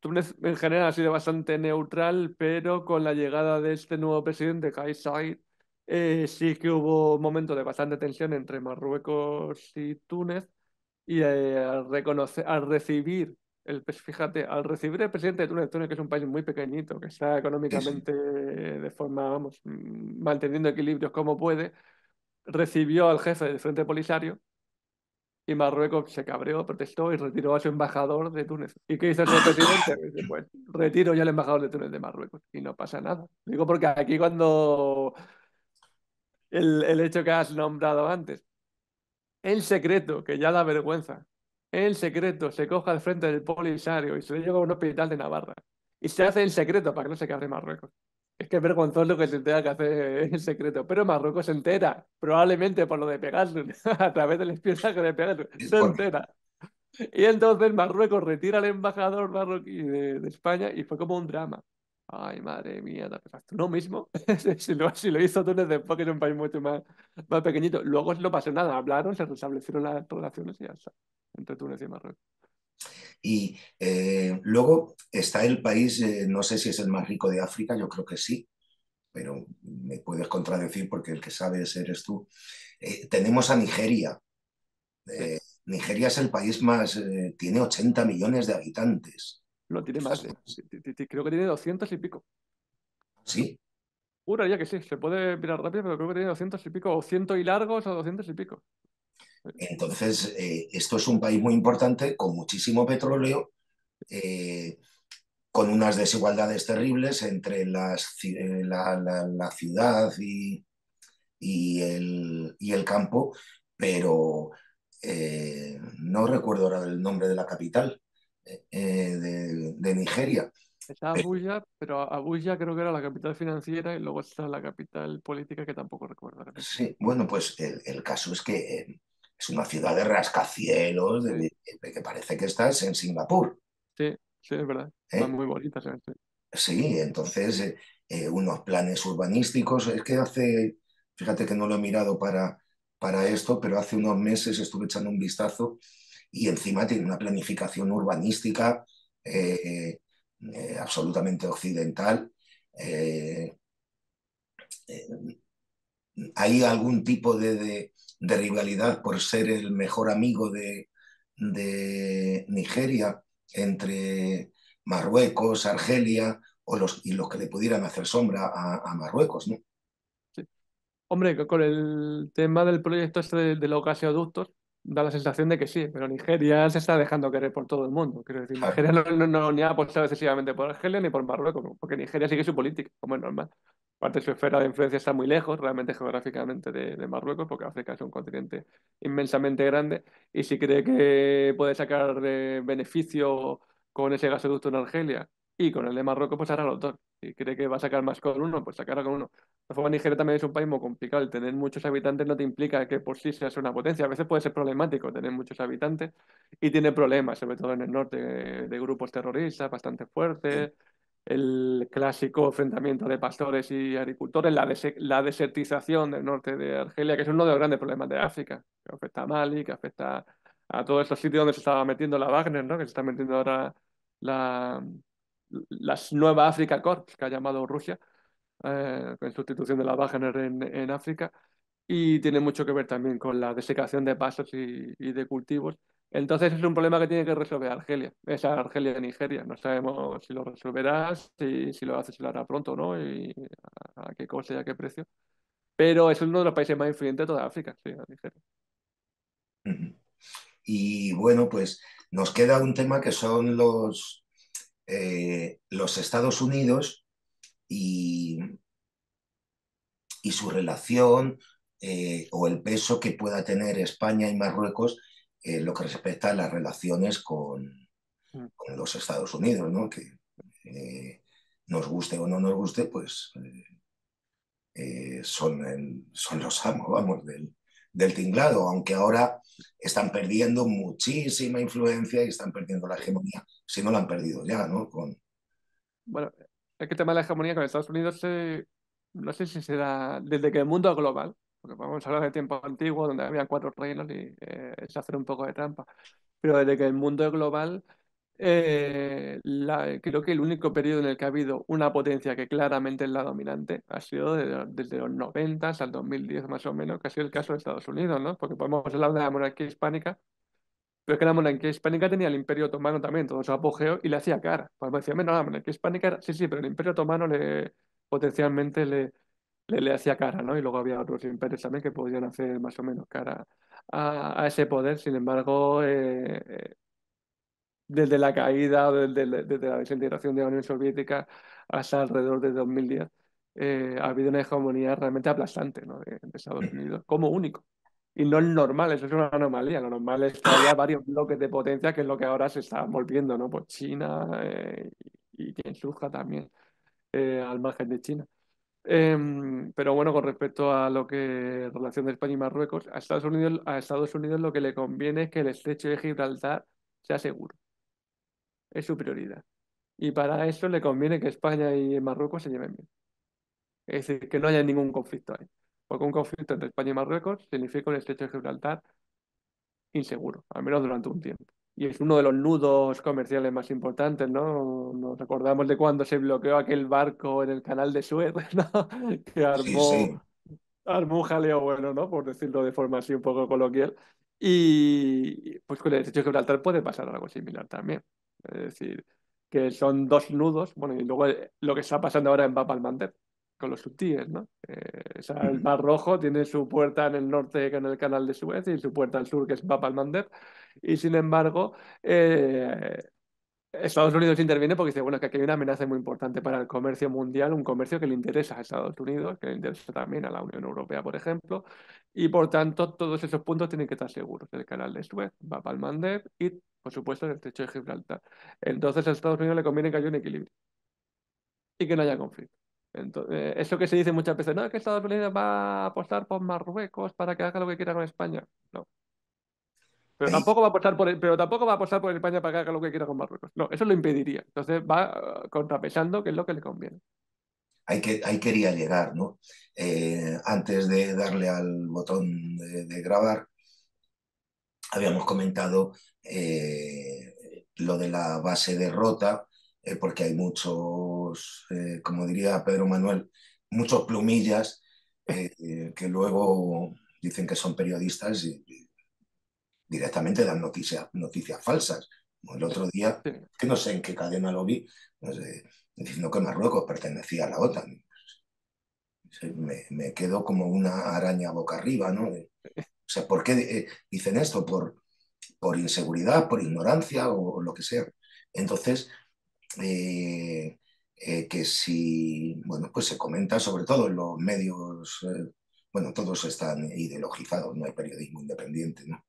Túnez en general ha sido bastante neutral, pero con la llegada de este nuevo presidente, Kais Said, eh, sí que hubo momentos de bastante tensión entre Marruecos y Túnez, y eh, al, reconocer, al recibir el, fíjate, al recibir el presidente de Túnez, que es un país muy pequeñito, que está económicamente de forma, vamos, mm, manteniendo equilibrios como puede, recibió al jefe del Frente Polisario y Marruecos se cabreó, protestó y retiró a su embajador de Túnez. ¿Y qué hizo el presidente? Pues, retiro ya al embajador de Túnez de Marruecos y no pasa nada. Digo porque aquí cuando el, el hecho que has nombrado antes, el secreto, que ya da vergüenza, en secreto, se coja al frente del polisario y se le lleva a un hospital de Navarra. Y se hace en secreto para que no se quede Marruecos. Es que es vergonzoso lo que se tenga que hacer en secreto. Pero Marruecos se entera, probablemente por lo de Pegasus, a través del espionaje de Pegasus. Se entera. Y entonces Marruecos retira al embajador marroquí de España y fue como un drama. Ay, madre mía, te no mismo. si, lo, hizo Túnez después, que es un país mucho más, más pequeñito. Luego no pasó nada, hablaron, se restablecieron las relaciones y ya está, entre Túnez y Marruecos. Y eh, luego está el país, eh, no sé si es el más rico de África, yo creo que sí, pero me puedes contradecir porque el que sabe eres tú. Eh, tenemos a Nigeria. Nigeria es el país más, tiene 80 millones de habitantes. No, tiene más. creo que tiene 200 y pico. ¿Sí? ya que sí, se puede mirar rápido, pero creo que tiene 200 y pico, o 100 y largos, o 200 y pico. Entonces, eh, esto es un país muy importante, con muchísimo petróleo, eh, con unas desigualdades terribles entre eh, la, ciudad y, y, el, campo, pero no recuerdo ahora el nombre de la capital. Eh, de, Nigeria. Está eh, Abuja, pero Abuja creo que era la capital financiera y luego está la capital política que tampoco recuerdo. Sí, bueno, pues el, caso es que eh, es una ciudad de rascacielos, que parece que estás en Singapur. Sí, sí, es verdad. muy bonita. Sí, sí entonces unos planes urbanísticos. Es que hace, fíjate que no lo he mirado para, para esto, pero hace unos meses estuve echando un vistazo y encima tiene una planificación urbanística eh, eh, absolutamente occidental. Eh, hay algún tipo de, rivalidad por ser el mejor amigo de, Nigeria entre Marruecos, Argelia o los, y los que le pudieran hacer sombra a, Marruecos, Hombre, con el tema del proyecto este de, los gaseoductos, da la sensación de que sí, pero Nigeria se está dejando querer por todo el mundo. Nigeria no, ni ha apostado excesivamente por Argelia ni por Marruecos, porque Nigeria sigue su política, como es normal. Aparte, su esfera de influencia está muy lejos, realmente geográficamente, de, Marruecos, porque África es un continente inmensamente grande. Y si cree que puede sacar beneficio con ese gasoducto en Argelia, y con el de Marruecos, pues ahora los dos. Si cree que va a sacar más con uno, pues sacará con uno. De forma, Nigeria también es un país muy complicado. El tener muchos habitantes no te implica que por sí seas una potencia. A veces puede ser problemático tener muchos habitantes y tiene problemas, sobre todo en el norte, de grupos terroristas bastante fuertes. El clásico enfrentamiento de pastores y agricultores, la, desertización del norte de Argelia, que es uno de los grandes problemas de África, que afecta a Mali, que afecta a todos esos sitios donde se estaba metiendo la Wagner, ¿no? que se está metiendo ahora la, la nueva África Corps, que ha llamado Rusia, en eh, sustitución de la Wagner en, en, África, y tiene mucho que ver también con la desecación de pasos y, de cultivos. Entonces es un problema que tiene que resolver Argelia, esa Argelia de Nigeria. No sabemos si lo resolverás si, si lo haces si lo hará pronto, ¿no? Y a, qué coste y a qué precio. Pero es uno de los países más influyentes de toda África, sí, Nigeria. Y bueno, pues nos queda un tema que son los, eh, los Estados Unidos y, y su relación eh, o el peso que pueda tener España y Marruecos en eh, lo que respecta a las relaciones con, mm. los Estados Unidos, que nos guste o no nos guste, pues son, son los amos, vamos, del, del tinglado, aunque ahora están perdiendo muchísima influencia y están perdiendo la hegemonía, si no la han perdido ya, ¿no? Con... Bueno, es que el tema de la hegemonía con Estados Unidos, no sé si será desde que el mundo es global, porque vamos a hablar de tiempo antiguo, donde había cuatro reinos y eh, se un poco de trampa, pero desde que el mundo es global, eh, la, creo que el único periodo en el que ha habido una potencia que claramente es la dominante ha sido desde los 90 al 2010 más o menos, que ha sido el caso de Estados Unidos, ¿no? Porque podemos hablar de la monarquía hispánica, pero es que la monarquía hispánica tenía el imperio otomano también, todo su apogeo, y le hacía cara. Podemos decir, menos la monarquía hispánica, sí, sí, pero el imperio otomano le, potencialmente le, le, hacía cara, ¿no? Y luego había otros imperios también que podían hacer más o menos cara a, a ese poder, sin embargo... Eh, eh desde la caída, desde, la, desintegración de la Unión Soviética hasta alrededor de 2010, eh, ha habido una hegemonía realmente aplastante ¿no? de, Estados Unidos, como único. Y no es normal, eso es una anomalía. Lo normal es que haya varios bloques de potencia, que es lo que ahora se está volviendo, ¿no? Pues China eh, y quien surja también eh, al margen de China. Em, pero bueno, con respecto a lo que relación de España y Marruecos, Estados Unidos, a Estados Unidos lo que le conviene es que el estrecho de Gibraltar sea seguro es su prioridad. Y para eso le conviene que España y Marruecos se lleven bien. Es decir, que no haya ningún conflicto ahí. Porque un conflicto entre España y Marruecos significa un estrecho de Gibraltar inseguro, al menos durante un tiempo. Y es uno de los nudos comerciales más importantes, ¿no? Nos acordamos de cuando se bloqueó aquel barco en el canal de Suez, ¿no? Que armó, un jaleo bueno, ¿no? Por decirlo de forma así un poco coloquial. Y pues con el estrecho de Gibraltar puede pasar algo similar también. Es decir, que son dos nudos, bueno, y luego eh, lo que está pasando ahora en Bapalmander con los subtíes, ¿no? Eh, el Mar Rojo tiene su puerta en el norte con el canal de Suez y su puerta al sur que es Bapalmander, y sin embargo, eh, Estados Unidos interviene porque dice, bueno, que aquí hay una amenaza muy importante para el comercio mundial, un comercio que le interesa a Estados Unidos, que le interesa también a la Unión Europea, por ejemplo, y por tanto todos esos puntos tienen que estar seguros. El canal de Suez, Bapalmander y por supuesto, en el techo de Gibraltar. Entonces a Estados Unidos le conviene que haya un equilibrio y que no haya conflicto. Entonces, eh, eso que se dice muchas veces, no, es que Estados Unidos va a apostar por Marruecos para que haga lo que quiera con España. No. Pero tampoco va a apostar por, pero tampoco va a apostar por España para que haga lo que quiera con Marruecos. No, eso lo impediría. Entonces va eh, contrapesando que es lo que le conviene. Ahí, que, quería llegar, ¿no? Eh, antes de darle al botón de, de grabar, habíamos comentado eh, lo de la base derrota, eh, porque hay muchos, eh, como diría Pedro Manuel, muchos plumillas que luego dicen que son periodistas y, directamente dan noticias, noticias falsas. el otro día, que no sé en qué cadena lo vi, pues, diciendo que Marruecos pertenecía a la OTAN. Me, me quedo como una araña boca arriba, ¿no? O sea, ¿por qué dicen esto? Por, por inseguridad, por ignorancia o, lo que sea. Entonces, eh, eh, que si, bueno, pues se comenta sobre todo en los medios, eh, bueno, todos están ideologizados, no hay periodismo independiente, ¿no?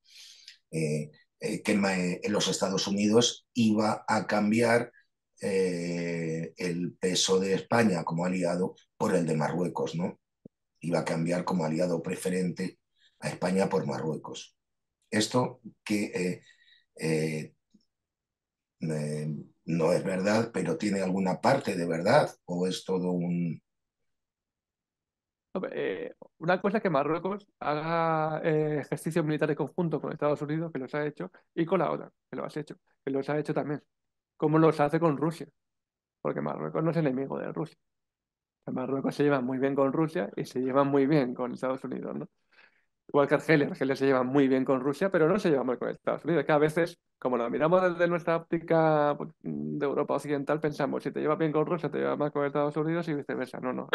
que en los Estados Unidos iba a cambiar el peso de España como aliado por el de Marruecos, ¿no? Iba a cambiar como aliado preferente a España por Marruecos esto que eh, eh, no es verdad, pero tiene alguna parte de verdad o es todo un... Eh, una cosa es que Marruecos haga ejercicios militares conjuntos con Estados Unidos, que los ha hecho, y con la OTAN, que lo has hecho, que los ha hecho también, como los hace con Rusia, porque Marruecos no es enemigo de Rusia. Marruecos se lleva muy bien con Rusia y se lleva muy bien con Estados Unidos, ¿no? Igual que Argelia, Argelia se lleva muy bien con Rusia, pero no se lleva mal con Estados Unidos. Que a veces, como lo miramos desde nuestra óptica mm, de Europa Occidental, pensamos, si te lleva bien con Rusia, te lleva mal con Estados Unidos y viceversa. No, no,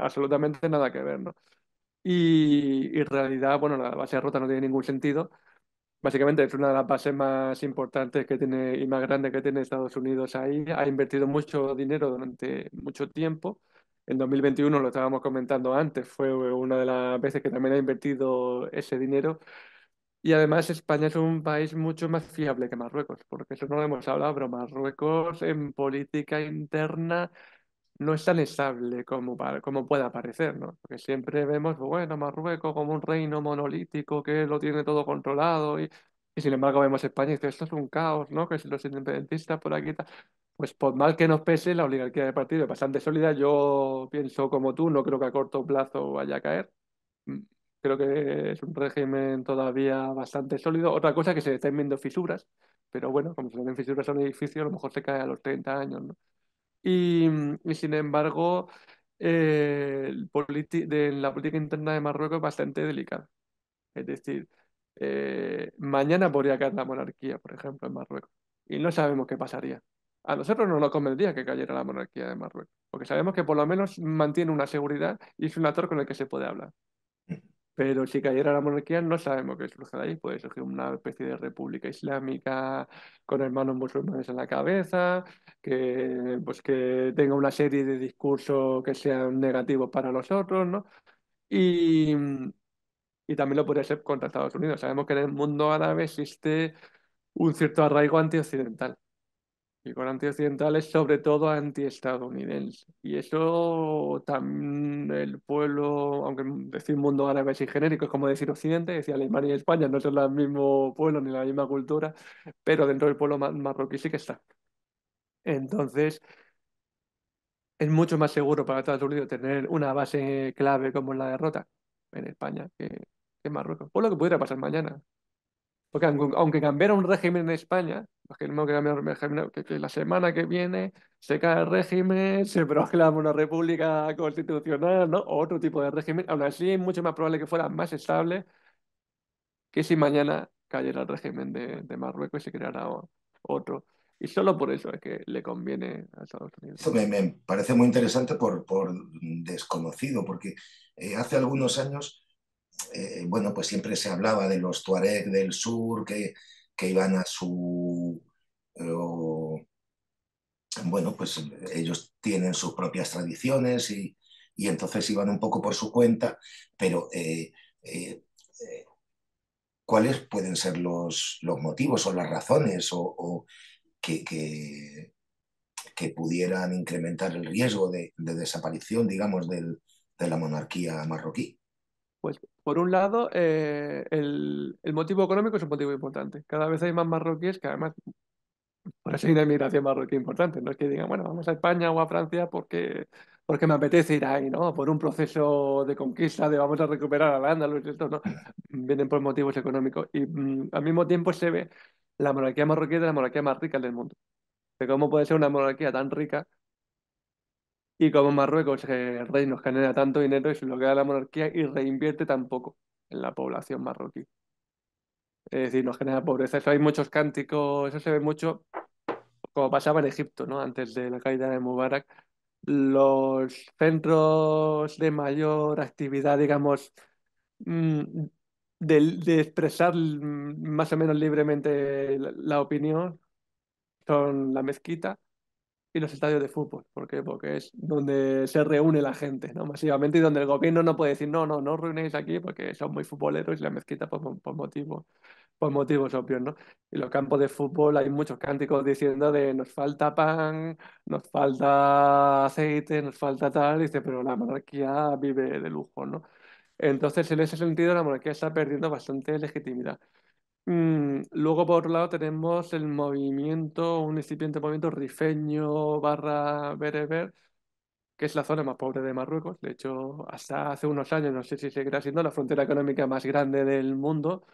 absolutamente, nada que ver, ¿no? Y, en realidad, bueno, la base de no tiene ningún sentido. Básicamente es una de las bases más importantes que tiene y más grande que tiene Estados Unidos ahí. Ha invertido mucho dinero durante mucho tiempo en 2021, lo estábamos comentando antes, fue una de las veces que también ha invertido ese dinero. Y además España es un país mucho más fiable que Marruecos, porque eso no lo hemos hablado, pero Marruecos en política interna no es tan estable como, como pueda parecer, ¿no? Porque siempre vemos, bueno, Marruecos como un reino monolítico que lo tiene todo controlado y, sin embargo vemos España y dice, esto es un caos, ¿no? Que los independentistas por aquí... Tal... Pues por mal que nos pese, la oligarquía del partido es bastante sólida. Yo pienso como tú, no creo que a corto plazo vaya a caer. Mm, creo que es un régimen todavía bastante sólido. Otra cosa es que se están viendo fisuras, pero bueno, como se ven fisuras a un edificio, a lo mejor se cae a los 30 años. Y, sin embargo, eh, la política interna de Marruecos es bastante delicada. Es decir, eh, mañana podría caer la monarquía, por ejemplo, en Marruecos. Y no sabemos qué pasaría a nosotros no nos convendría que cayera la monarquía de Marruecos, porque sabemos que por lo menos mantiene una seguridad y es un actor con el que se puede hablar. Pero si cayera la monarquía, no sabemos qué surge ahí. Puede surgir una especie de república islámica con hermanos musulmanes en la cabeza, que, pues, que tenga una serie de discursos que sean negativos para nosotros, ¿no? Y, y también lo podría ser contra Estados Unidos. Sabemos que en el mundo árabe existe un cierto arraigo antioccidental y con antioccidentales, sobre todo antiestadounidense. Y eso también el pueblo, aunque decir mundo árabe es genérico, es como decir occidente, decir Alemania y España, no son el mismo pueblo ni la misma cultura, pero dentro del pueblo marroquí sí que está. Entonces, es mucho más seguro para Estados Unidos tener una base clave como la derrota en España que, en Marruecos, por lo que pudiera pasar mañana. Porque aunque cambiara un régimen en España, que no que que, que la semana que viene se cae el régimen, se proclama una república constitucional, ¿no? otro tipo de régimen. Aún así es mucho más probable que fuera más estable que si mañana cayera el régimen de, Marruecos y se creara otro. Y solo por eso es que le conviene a Estados Unidos. me, parece muy interesante por, por desconocido, porque eh, hace algunos años, eh, bueno, pues siempre se hablaba de los Tuareg del sur, que que iban a su... Eh, bueno, pues ellos tienen sus propias tradiciones y, entonces iban un poco por su cuenta, pero eh, eh, ¿cuáles pueden ser los, los, motivos o las razones o, que, que, pudieran incrementar el riesgo de, desaparición, digamos, de la monarquía marroquí? Pues por un lado, eh, el, motivo económico es un motivo importante. Cada vez hay más marroquíes que además, por eso hay una inmigración marroquí importante. No es que digan, bueno, vamos a España o a Francia porque, porque me apetece ir ahí, ¿no? Por un proceso de conquista, de vamos a recuperar al y esto, ¿no? Vienen por motivos económicos. Y mm, al mismo tiempo se ve la monarquía marroquí de la monarquía más rica del mundo. cómo puede ser una monarquía tan rica y como Marruecos, eh, el rey nos genera tanto dinero y se lo queda la monarquía y reinvierte tampoco en la población marroquí. Es decir, nos genera pobreza. Eso hay muchos cánticos, eso se ve mucho, como pasaba en Egipto, ¿no? Antes de la caída de Mubarak, los centros de mayor actividad, digamos, mm, de, expresar más o menos libremente la opinión son la mezquita y los estadios de fútbol. Porque es donde se reúne la gente, ¿no? Masivamente y donde el gobierno no puede decir, no, no, no os aquí porque son muy futboleros y la mezquita por, por motivos por motivos obvios, ¿no? Y los campos de fútbol hay muchos cánticos diciendo de nos falta pan, nos falta aceite, nos falta tal, dice, pero la monarquía vive de lujo, ¿no? Entonces, en ese sentido, la monarquía está perdiendo bastante legitimidad. Mm, luego, por otro lado, tenemos el movimiento, un incipiente movimiento rifeño barra bereber, que es la zona más pobre de Marruecos. De hecho, hasta hace unos años, no sé si seguirá siendo la frontera económica más grande del mundo,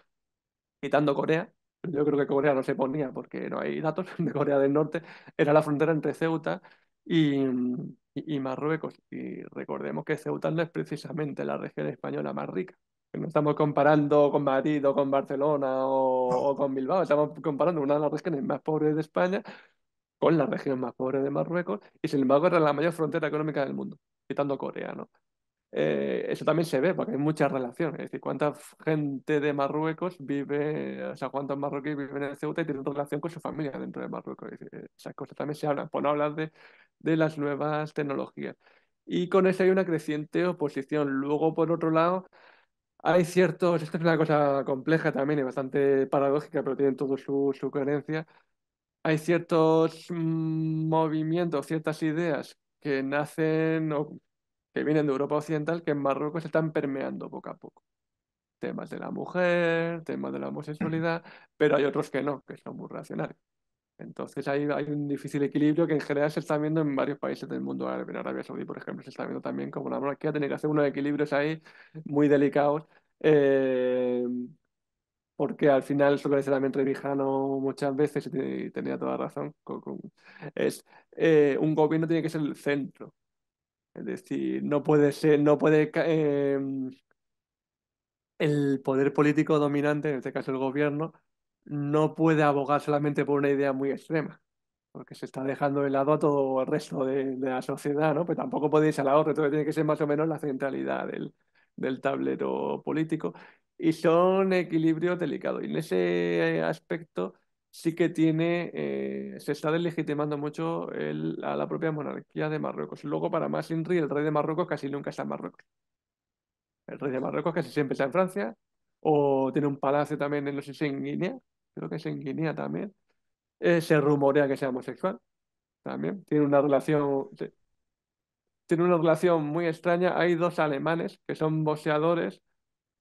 quitando Corea. Yo creo que Corea no se ponía porque no hay datos de Corea del Norte. Era la frontera entre Ceuta y Marruecos. Y recordemos que Ceuta no es precisamente la región española más rica. No estamos comparando con Madrid o con Barcelona o, con Bilbao, estamos comparando una de las regiones más pobres de España con la región más pobre de Marruecos y sin embargo era la mayor frontera económica del mundo, quitando Corea, eh, eso también se ve porque hay muchas relaciones. Es decir, cuánta gente de Marruecos vive, o sea, cuántos marroquíes viven en Ceuta y tienen relación con su familia dentro de Marruecos. esas cosas también se hablan, por no hablar de, de las nuevas tecnologías. Y con eso hay una creciente oposición. Luego, por otro lado, hay ciertos, esta es una cosa compleja también y bastante paradójica, pero tiene toda su, su coherencia. Hay ciertos mm, movimientos, ciertas ideas que nacen o que vienen de Europa Occidental que en Marruecos se están permeando poco a poco. Temas de la mujer, temas de la homosexualidad, pero hay otros que no, que son muy racionales. Entonces hay, hay un difícil equilibrio que en general se está viendo en varios países del mundo En Arabia Saudí, por ejemplo, se está viendo también como la monarquía tiene que hacer unos equilibrios ahí muy delicados. Eh, porque al final que dice también Trevijano muchas veces y tenía toda razón. Es, eh, un gobierno tiene que ser el centro. Es decir, no puede ser, no puede em, el poder político dominante, en este caso el gobierno, no puede abogar solamente por una idea muy extrema, porque se está dejando de lado a todo el resto de, la sociedad, ¿no? Pero tampoco podéis a la otra, entonces tiene que ser más o menos la centralidad del, tablero político. Y son equilibrios delicados. Y en ese aspecto sí que tiene, eh, se está deslegitimando mucho a la propia monarquía de Marruecos. Luego, para más Inri, el rey de Marruecos casi nunca está en Marruecos. El rey de Marruecos casi siempre está en Francia, o tiene un palacio también en los en Guinea, creo que es en Guinea también, eh, se rumorea que sea homosexual. También tiene una relación, tiene una relación muy extraña. Hay dos alemanes que son boxeadores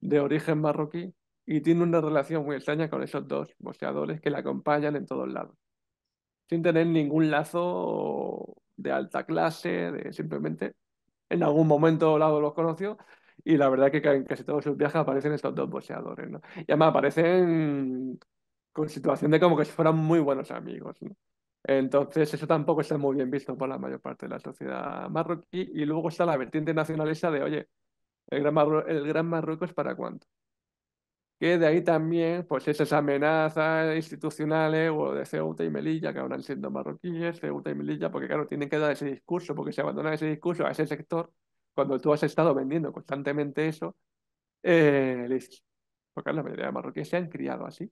de origen marroquí y tiene una relación muy extraña con esos dos boxeadores que le acompañan en todos lados, sin tener ningún lazo de alta clase, de simplemente en algún momento o lado los conoció y la verdad que en casi todos sus viajes aparecen estos dos boseadores. ¿no? Y además aparecen con situación de como que fueran muy buenos amigos. ¿no? Entonces, eso tampoco está muy bien visto por la mayor parte de la sociedad marroquí. Y luego está la vertiente nacionalista de, oye, el Gran, el Gran Marruecos para cuánto. Que de ahí también, pues esas amenazas institucionales o de Ceuta y Melilla, que ahora siendo marroquíes, Ceuta y Melilla, porque claro, tienen que dar ese discurso, porque si abandonan ese discurso a ese sector, cuando tú has estado vendiendo constantemente eso, eh, porque la mayoría de marroquíes se han criado así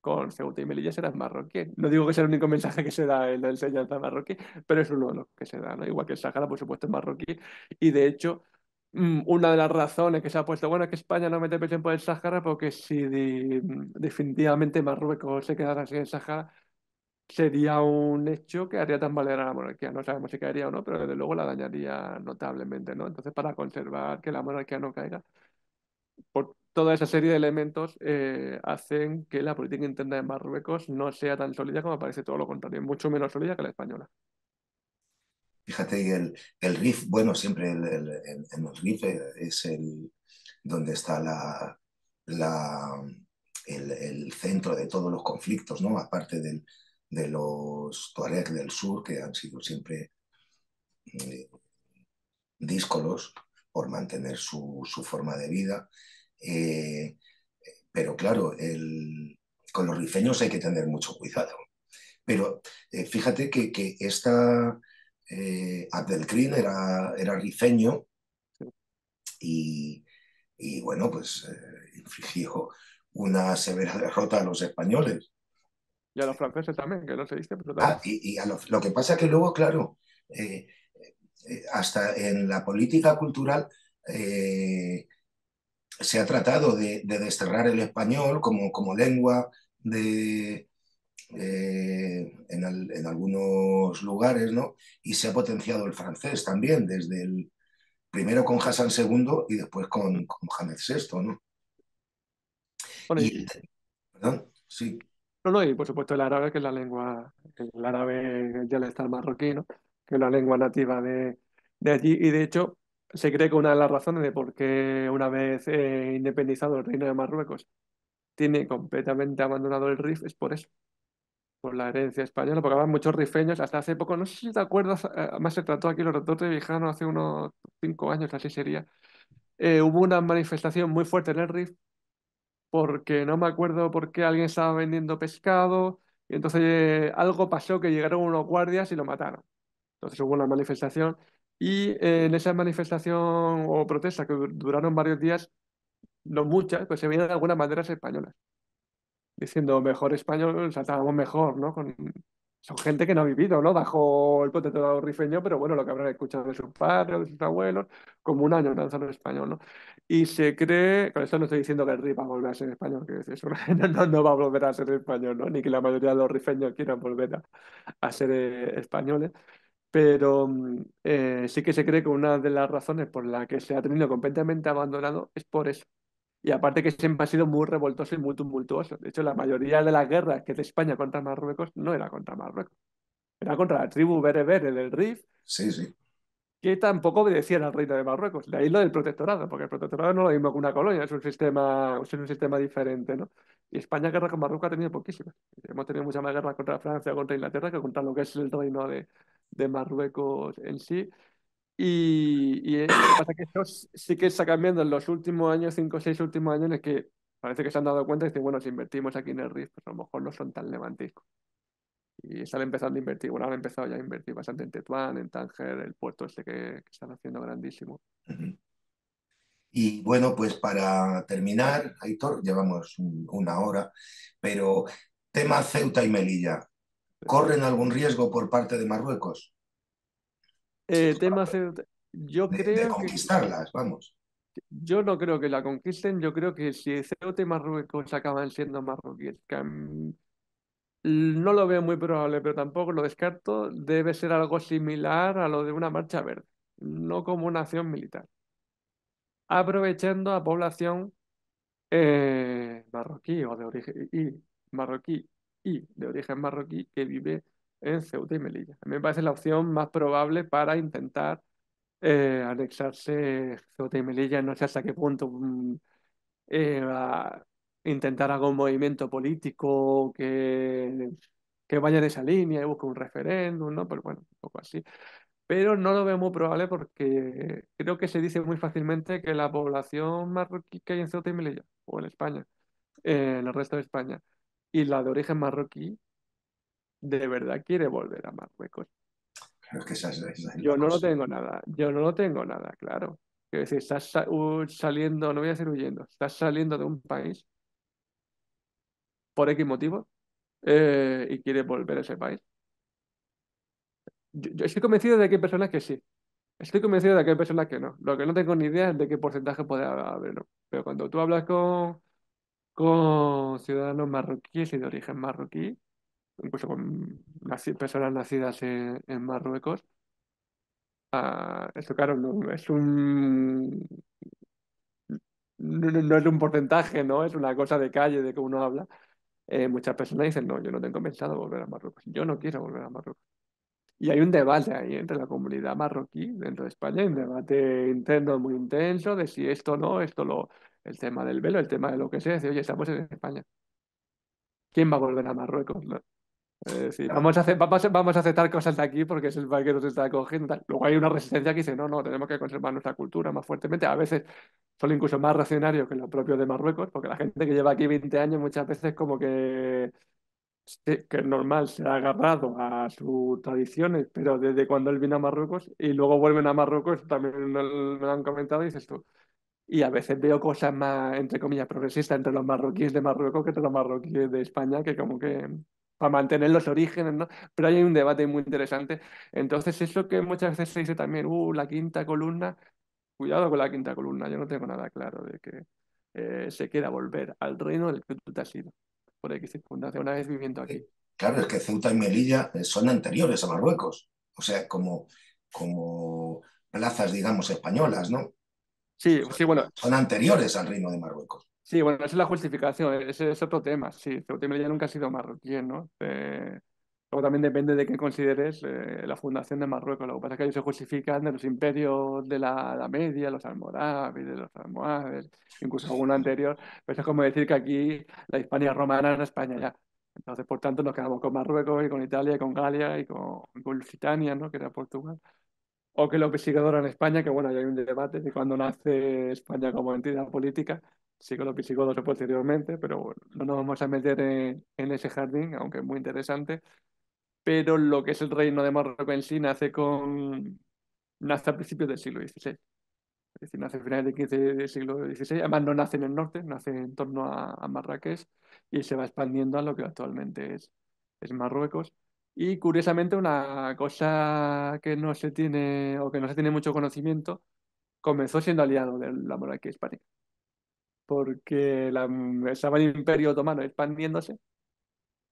con Ceuta y Melilla en marroquí. No digo que sea el único mensaje que se da en la enseñanza marroquí, pero es uno de los que se da, ¿no? Igual que el Sahara, por supuesto, es marroquí. Y de hecho, mm, una de las razones que se ha puesto, bueno, es que España no mete presión por el Sahara, porque si mm, definitivamente Marruecos se quedara sin el Sahara, sería un hecho que haría tan tambalear a la monarquía. No sabemos si caería o no, pero desde luego la dañaría notablemente, ¿no? Entonces, para conservar que la monarquía no caiga, toda esa serie de elementos eh, hacen que la política interna de Marruecos no sea tan sólida como parece todo lo contrario, mucho menos sólida que la española. Fíjate, el, el RIF, bueno, siempre en el, RIF es el, donde está la, el, centro de todos los conflictos, ¿no? Aparte del, de los Tuareg del sur, que han sido siempre eh, díscolos por mantener su, su forma de vida eh, pero claro, con los rifeños hay que tener mucho cuidado. Pero eh, fíjate que, que esta eh, era, era rifeño y, bueno, pues eh, infligió una severa derrota a los españoles. Y a los franceses también, que no se diste. Pero ah, también... y, lo, que pasa que luego, claro, hasta en la política cultural se ha tratado de, desterrar el español como, como lengua de, en, algunos lugares, ¿no? Y se ha potenciado el francés también, desde el primero con Hassan II y después con, con VI, ¿no? perdón, sí. No, no, y por supuesto el árabe, que es la lengua, el árabe ya le está el marroquí, Que es la lengua nativa de allí, y de hecho, se cree que una de las razones de por qué una vez eh, independizado el reino de Marruecos tiene completamente abandonado el RIF es por eso, por la herencia española, porque había muchos rifeños hasta hace poco, no sé si te acuerdas, eh, más se trató aquí los de Vijano hace unos cinco años, así sería, eh, hubo una manifestación muy fuerte en el RIF porque no me acuerdo por qué alguien estaba vendiendo pescado y entonces algo pasó que llegaron unos guardias y lo mataron. Entonces hubo una manifestación y eh, en esa manifestación o protesta que duraron varios días, no muchas, pues se veían algunas maneras españolas, diciendo mejor español, saltábamos mejor, ¿no? Con... Son gente que no ha vivido, ¿no? Bajo el protectorado rifeño, pero bueno, lo que habrán escuchado de sus padres, de sus abuelos, como un año lanzando español, ¿no? Y se cree, con esto no estoy diciendo que el RIF va a volver a ser español, que es una... no, no, va a volver a ser español, ¿no? Ni que la mayoría de los rifeños quieran volver a, ser eh, españoles, pero mm, eh, sí que se cree que una de las razones por la que se ha tenido completamente abandonado es por eso. Y aparte que siempre ha sido muy revoltoso y muy tumultuoso. De hecho, la mayoría de las guerras que de España contra Marruecos no era contra Marruecos. Era contra la tribu bereber del Rif. Sí, sí. Que tampoco obedecían al reino de Marruecos. De ahí lo del protectorado, porque el protectorado no es lo mismo que una colonia, es un sistema, es un sistema diferente, ¿no? Y España guerra con Marruecos ha tenido poquísimas. Hemos tenido mucha más guerra contra Francia, contra Inglaterra, que contra lo que es el reino de, de Marruecos en sí. Y, que pasa que eso sí que está cambiando en los últimos años, cinco o seis últimos años, en que parece que se han dado cuenta y dicen, bueno, si invertimos aquí en el RIF, pues a lo mejor no son tan levantiscos. Y están empezando a invertir. Bueno, han empezado ya a invertir bastante en Tetuán, en Tánger, el puerto este que, están haciendo grandísimo. Y bueno, pues para terminar, Aitor, llevamos una hora, pero tema Ceuta y Melilla corren algún riesgo por parte de Marruecos? Eh, tema yo de, creo de conquistarlas, vamos. Yo no creo que la conquisten, yo creo que si Ceuta y Marruecos acaban siendo marroquíes, mm, no lo veo muy probable, pero tampoco lo descarto, debe ser algo similar a lo de una marcha verde, no como una acción militar. Aprovechando a población eh, marroquí o de origen y marroquí y de origen marroquí que vive en Ceuta y Melilla. A mí me parece la opción más probable para intentar eh, anexarse Ceuta y Melilla, no sé hasta qué punto mm, eh, a intentar algún movimiento político que, que vaya en esa línea y busque un referéndum, ¿no? Pero bueno, un poco así. Pero no lo veo muy probable porque creo que se dice muy fácilmente que la población marroquí que hay en Ceuta y Melilla, o en España, eh, en el resto de España, y la de origen marroquí de verdad quiere volver a Marruecos. yo no lo tengo nada, yo no lo tengo nada, claro. que decir, estás uh, saliendo, no voy a decir huyendo, estás saliendo de un país por X motivo eh, y quiere volver a ese país. Yo, estoy convencido de que hay personas que sí. Estoy convencido de que hay personas que no. Lo que no tengo ni idea es de qué porcentaje puede haber, Pero cuando tú hablas con, con ciudadanos marroquíes y de origen marroquí, incluso con personas nacidas en, Marruecos. Ah, esto, claro, no es un. No, es un porcentaje, ¿no? Es una cosa de calle de que uno habla. Eh, muchas personas dicen, no, yo no tengo pensado volver a Marruecos, yo no quiero volver a Marruecos. Y hay un debate ahí entre la comunidad marroquí dentro de España, un debate interno muy intenso de si esto no, esto lo, el tema del velo, el tema de lo que sea, decir, oye, estamos en España. ¿Quién va a volver a Marruecos? vamos a, hacer, vamos, vamos, a aceptar cosas de aquí porque es el país que nos está cogiendo. Luego hay una resistencia que dice, no, no, tenemos que conservar nuestra cultura más fuertemente. A veces son incluso más racionarios que los propios de Marruecos, porque la gente que lleva aquí 20 años muchas veces como que que es normal, se ha agarrado a sus tradiciones, pero desde cuando él vino a Marruecos y luego vuelven a Marruecos, también me lo han comentado y dices Y a veces veo cosas más, entre comillas, progresistas entre los marroquíes de Marruecos que entre los marroquíes de España, que como que para mantener los orígenes, ¿no? Pero hay un debate muy interesante. Entonces, eso que muchas veces se dice también, uh, la quinta columna, cuidado con la quinta columna, yo no tengo nada claro de que eh, se quiera volver al reino del que tú te has ido por X circunstancia, una vez viviendo aquí. Eh, claro, es que Ceuta y Melilla eh, son anteriores a Marruecos, o sea, como, como plazas, digamos, españolas, ¿no? Sí, sí, bueno. Son anteriores al reino de Marruecos. Sí, bueno, esa es la justificación, ese es otro tema, sí. Ceuta y Melilla nunca ha sido marroquí, ¿no? Eh, también depende de qué consideres eh, la fundación de Marruecos. Lo que pasa es que ellos se justifican de los imperios de la, Media, los almorávides, los almohades, incluso alguno anterior. Pero es como decir que aquí la Hispania romana era España ya. Entonces, por tanto, nos quedamos con Marruecos y con Italia y con Galia y con, con Lusitania, ¿no? que era Portugal. O que lo visigodos en España, que bueno, ya hay un debate de cuándo nace España como entidad política. Sí que los visigodos posteriormente, pero no nos vamos a meter en ese jardín, aunque es muy interesante pero lo que es el reino de Marruecos en sí nace con nace a principios del siglo XVI. Es decir, nace a finales del, del siglo XVI. Además, no nace en el norte, nace en torno a, Marrakech y se va expandiendo a lo que actualmente es, Marruecos. Y curiosamente, una cosa que no se tiene o que no se tiene mucho conocimiento, comenzó siendo aliado de la monarquía hispánica. Porque la, estaba el imperio otomano expandiéndose,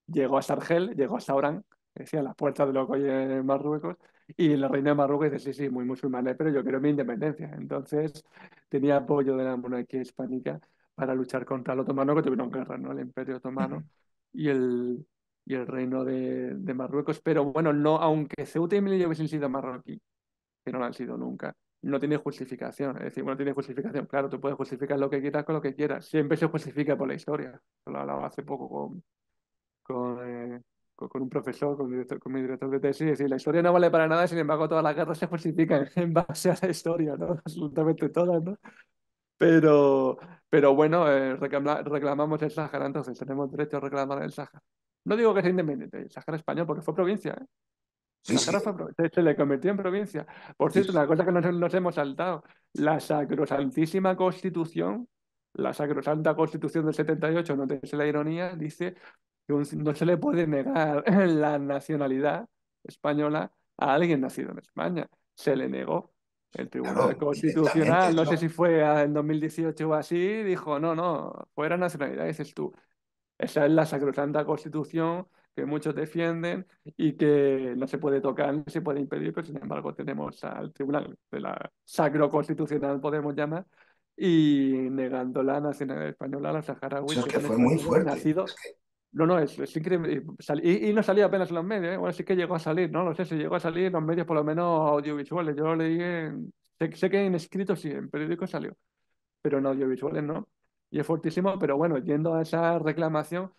llegó a Sargel, llegó a Saurán, decía, las puerta de los en Marruecos, y la reina de Marruecos dice, sí, sí, muy musulmana, pero yo quiero mi independencia. Entonces tenía apoyo de la monarquía hispánica para luchar contra el otomano, que tuvieron guerra, ¿no? El imperio otomano y el, y el reino de, de Marruecos. Pero bueno, no, aunque Ceuta y Melilla hubiesen sido marroquí, que no lo han sido nunca, no tiene justificación. Es decir, bueno, tiene justificación. Claro, tú puedes justificar lo que quieras con lo que quieras. Siempre se justifica por la historia. Lo hablaba hace poco con, con, eh, con, un profesor, con mi, director, con mi, director, de tesis, y decir, la historia no vale para nada, sin embargo, todas las guerras se justifican en base a la historia, ¿no? Absolutamente todas, ¿no? Pero, pero bueno, eh, reclamamos el Sahara, entonces tenemos derecho a reclamar el Sahara. No digo que sea independiente, el Sahara español, porque fue provincia, ¿eh? Sí, se le convirtió en provincia. Por cierto, una cosa que nos, hemos saltado, la sacrosantísima constitución, la sacrosanta constitución del 78, no es la ironía, dice no se le puede negar la nacionalidad española a alguien nacido en España. Se le negó. El Tribunal Constitucional, no, sé si fue en 2018 o así, dijo, no, no, fuera nacionalidad, dices tú. Esa es la sacrosanta constitución que muchos defienden y que no se puede tocar, no se puede impedir, pero sin embargo tenemos al Tribunal de la Sacro Constitucional, podemos llamar, y negando la nacionalidad española a los saharauis. fue muy fuerte. Nacidos no, no, es, increíble. Pues, y, no salía apenas en los medios, ¿eh? bueno, sí que llegó a salir, no no sé si llegó a salir en los medios, por lo menos audiovisuales. Yo lo leí en. Sé, que en escritos sí, en periódicos salió, pero en audiovisuales no. Y es fortísimo, pero bueno, yendo a esa reclamación,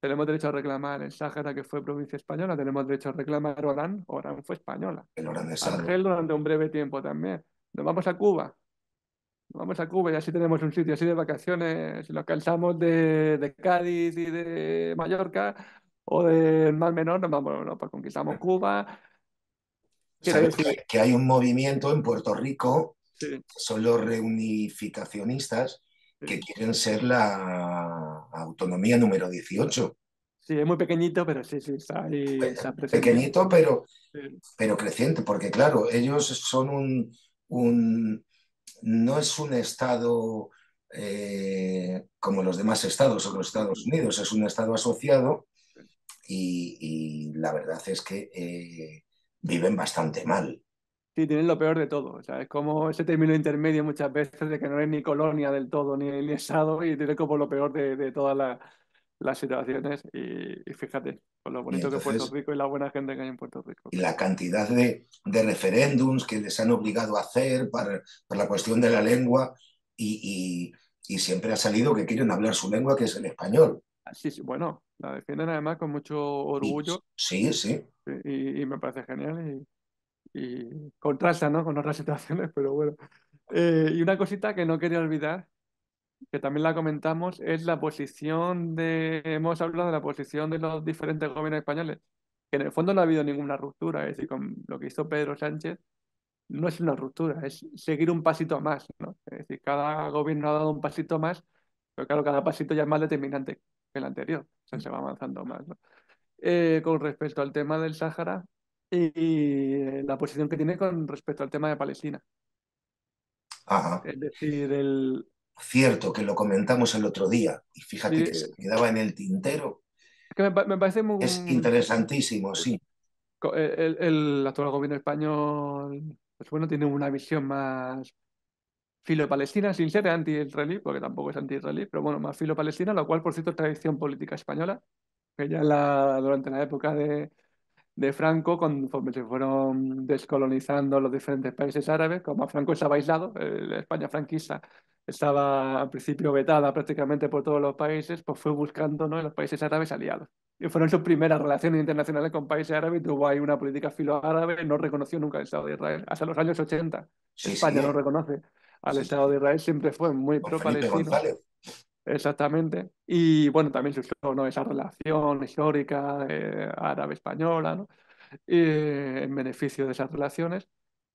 tenemos derecho a reclamar en Sáhara, que fue provincia española, tenemos derecho a reclamar Orán, Orán fue española. El Orán de Ángel durante un breve tiempo también. Nos vamos a Cuba, Vamos a Cuba y así tenemos un sitio así de vacaciones. Si nos cansamos de, Cádiz y de Mallorca o de más Menor, nos vamos a pues conquistamos Cuba. que hay un movimiento en Puerto Rico, son los reunificacionistas, que quieren ser la autonomía número 18. Sí, es muy pequeñito, pero sí, sí, está ahí. pequeñito, pero, pero creciente, porque claro, ellos son un, no es un Estado eh, como los demás estados o los Estados Unidos, es un Estado asociado y, la verdad es que eh, viven bastante mal. Sí, tienen lo peor de todo. es como ese término intermedio muchas veces de que no es ni colonia del todo, ni, estado, y tiene como lo peor de, toda la las situaciones y, fíjate, con lo bonito que es Puerto Rico y la buena gente que hay en Puerto Rico. Y la cantidad de, de referéndums que les han obligado a hacer para, para la cuestión de la lengua y, y, y, siempre ha salido que quieren hablar su lengua, que es el español. Ah, sí, sí bueno, la defienden además con mucho orgullo. sí, sí. Y, me parece genial y, contrasta ¿no? con otras situaciones, pero bueno. Eh, y una cosita que no quería olvidar, que también la comentamos, es la posición de, hemos hablado de la posición de los diferentes gobiernos españoles, que en el fondo no ha habido ninguna ruptura, es decir, con lo que hizo Pedro Sánchez no es una ruptura, es seguir un pasito más, Es decir, cada gobierno ha dado un pasito más, pero claro, cada pasito ya es más determinante que el anterior, se va avanzando más, eh, con respecto al tema del Sáhara y, la posición que tiene con respecto al tema de Palestina. Es decir, el, cierto que lo comentamos el otro día, y fíjate que se quedaba en el tintero. Es que me, parece Es interesantísimo, sí. El, actual gobierno español, pues bueno, tiene una visión más filo sin ser anti-israelí, porque tampoco es anti-israelí, pero bueno, más filo-palestina, lo cual, por cierto, es tradición política española, que ya la, durante la época de, de Franco cuando se fueron descolonizando los diferentes países árabes, como Franco estaba aislado, eh, la España franquista estaba al principio vetada prácticamente por todos los países, pues fue buscando ¿no? en los países árabes aliados. Y fueron sus primeras relaciones internacionales con países árabes. Tuvo ahí una política filoárabe, no reconoció nunca el Estado de Israel. Hasta los años 80, España no reconoce al Estado de Israel, siempre fue muy pro-palestino. Exactamente. Y bueno, también se usó esa relación histórica árabe-española ¿no? Eh, en beneficio de esas relaciones,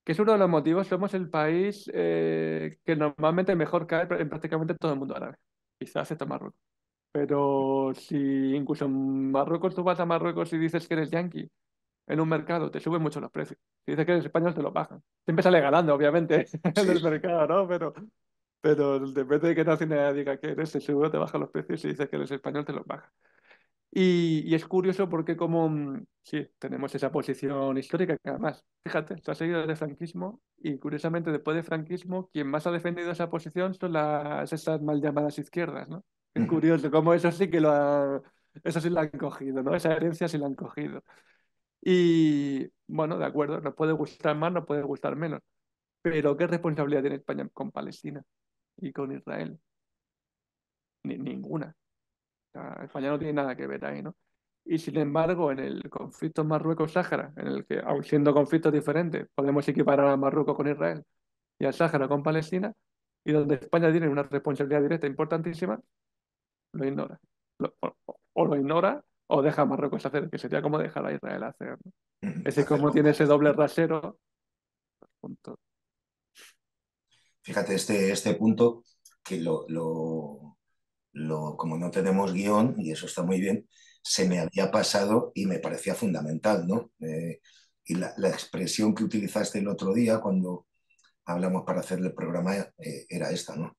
que es uno de los motivos. Somos el país eh, que normalmente mejor cae en prácticamente todo el mundo árabe, quizás hasta Marruecos. Pero si incluso en Marruecos tú vas a Marruecos y dices que eres yanqui en un mercado, te suben mucho los precios. Si dices que eres español, te lo bajan. Siempre sale ganando, obviamente, en el mercado, ¿no? Pero pero depende de que Nacionalidad diga que eres, el seguro te baja los precios y dice que eres español, te los baja. Y, es curioso porque como mm, sí, tenemos esa posición histórica que además, fíjate, se ha seguido desde el franquismo y curiosamente después del franquismo quien más ha defendido esa posición son las esas mal llamadas izquierdas, ¿no? Es curioso como eso sí que lo eso sí lo han cogido, ¿no? Esa herencia sí la han cogido. Y bueno, de acuerdo, nos puede gustar más, nos puede gustar menos, pero ¿qué responsabilidad tiene España con Palestina? y con Israel. ninguna. España no tiene nada que ver ahí, ¿no? Y sin embargo, en el conflicto Marruecos-Sáhara, en el que, aun siendo conflictos diferentes, podemos equiparar a Marruecos con Israel y a Sáhara con Palestina, y donde España tiene una responsabilidad directa importantísima, lo ignora. o, lo ignora o deja a Marruecos hacer, que sería como dejar a Israel hacer. Es como tiene ese doble rasero fíjate, este, este punto que lo, lo, como no tenemos guión, y eso está muy bien, se me había pasado y me parecía fundamental, ¿no? Eh, y la, expresión que utilizaste el otro día cuando hablamos para hacer el programa eh, era esta, ¿no?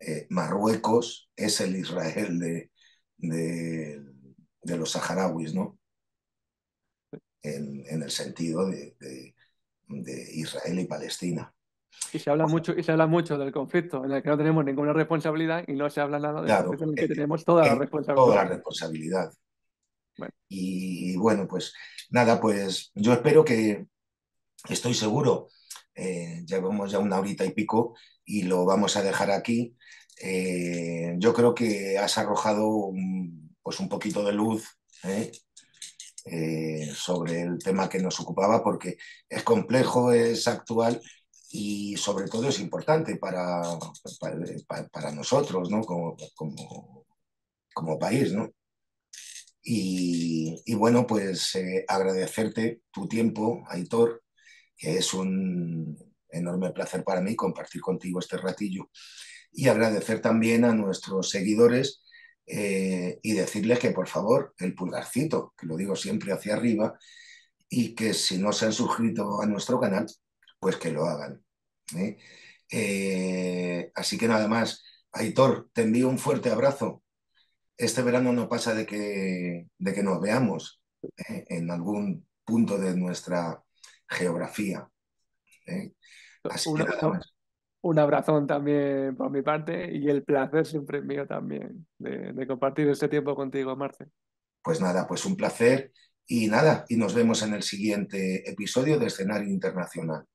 Eh, Marruecos es el Israel de, los saharauis, ¿no? En, el sentido de Israel y Palestina. Y se, habla pues mucho, y se habla mucho del conflicto en el que no tenemos ninguna responsabilidad y no se habla nada del que tenemos toda la responsabilidad. Toda la responsabilidad. Y bueno, pues nada, pues yo espero que, estoy seguro, eh, llevamos ya una horita y pico y lo vamos a dejar aquí. Eh, yo creo que has arrojado pues un poquito de luz ¿eh? sobre el tema que nos ocupaba, porque es complejo, es actual y sobre todo es importante para, para, nosotros, ¿no? Como, como, país, ¿no? Y, bueno, pues eh, agradecerte tu tiempo, Aitor, que es un enorme placer para mí compartir contigo este ratillo. Y agradecer también a nuestros seguidores eh, y decirles que por favor el pulgarcito, que lo digo siempre hacia arriba, y que si no se han suscrito a nuestro canal, pues que lo hagan. ¿eh? Eh, así que nada más, Aitor, te envío un fuerte abrazo. Este verano no pasa de que, de que nos veamos ¿eh? en algún punto de nuestra geografía. un, abrazo, un abrazón también por mi parte y el placer siempre mío también de, de compartir este tiempo contigo, Marce. Pues nada, pues un placer y nada, y nos vemos en el siguiente episodio de Escenario Internacional.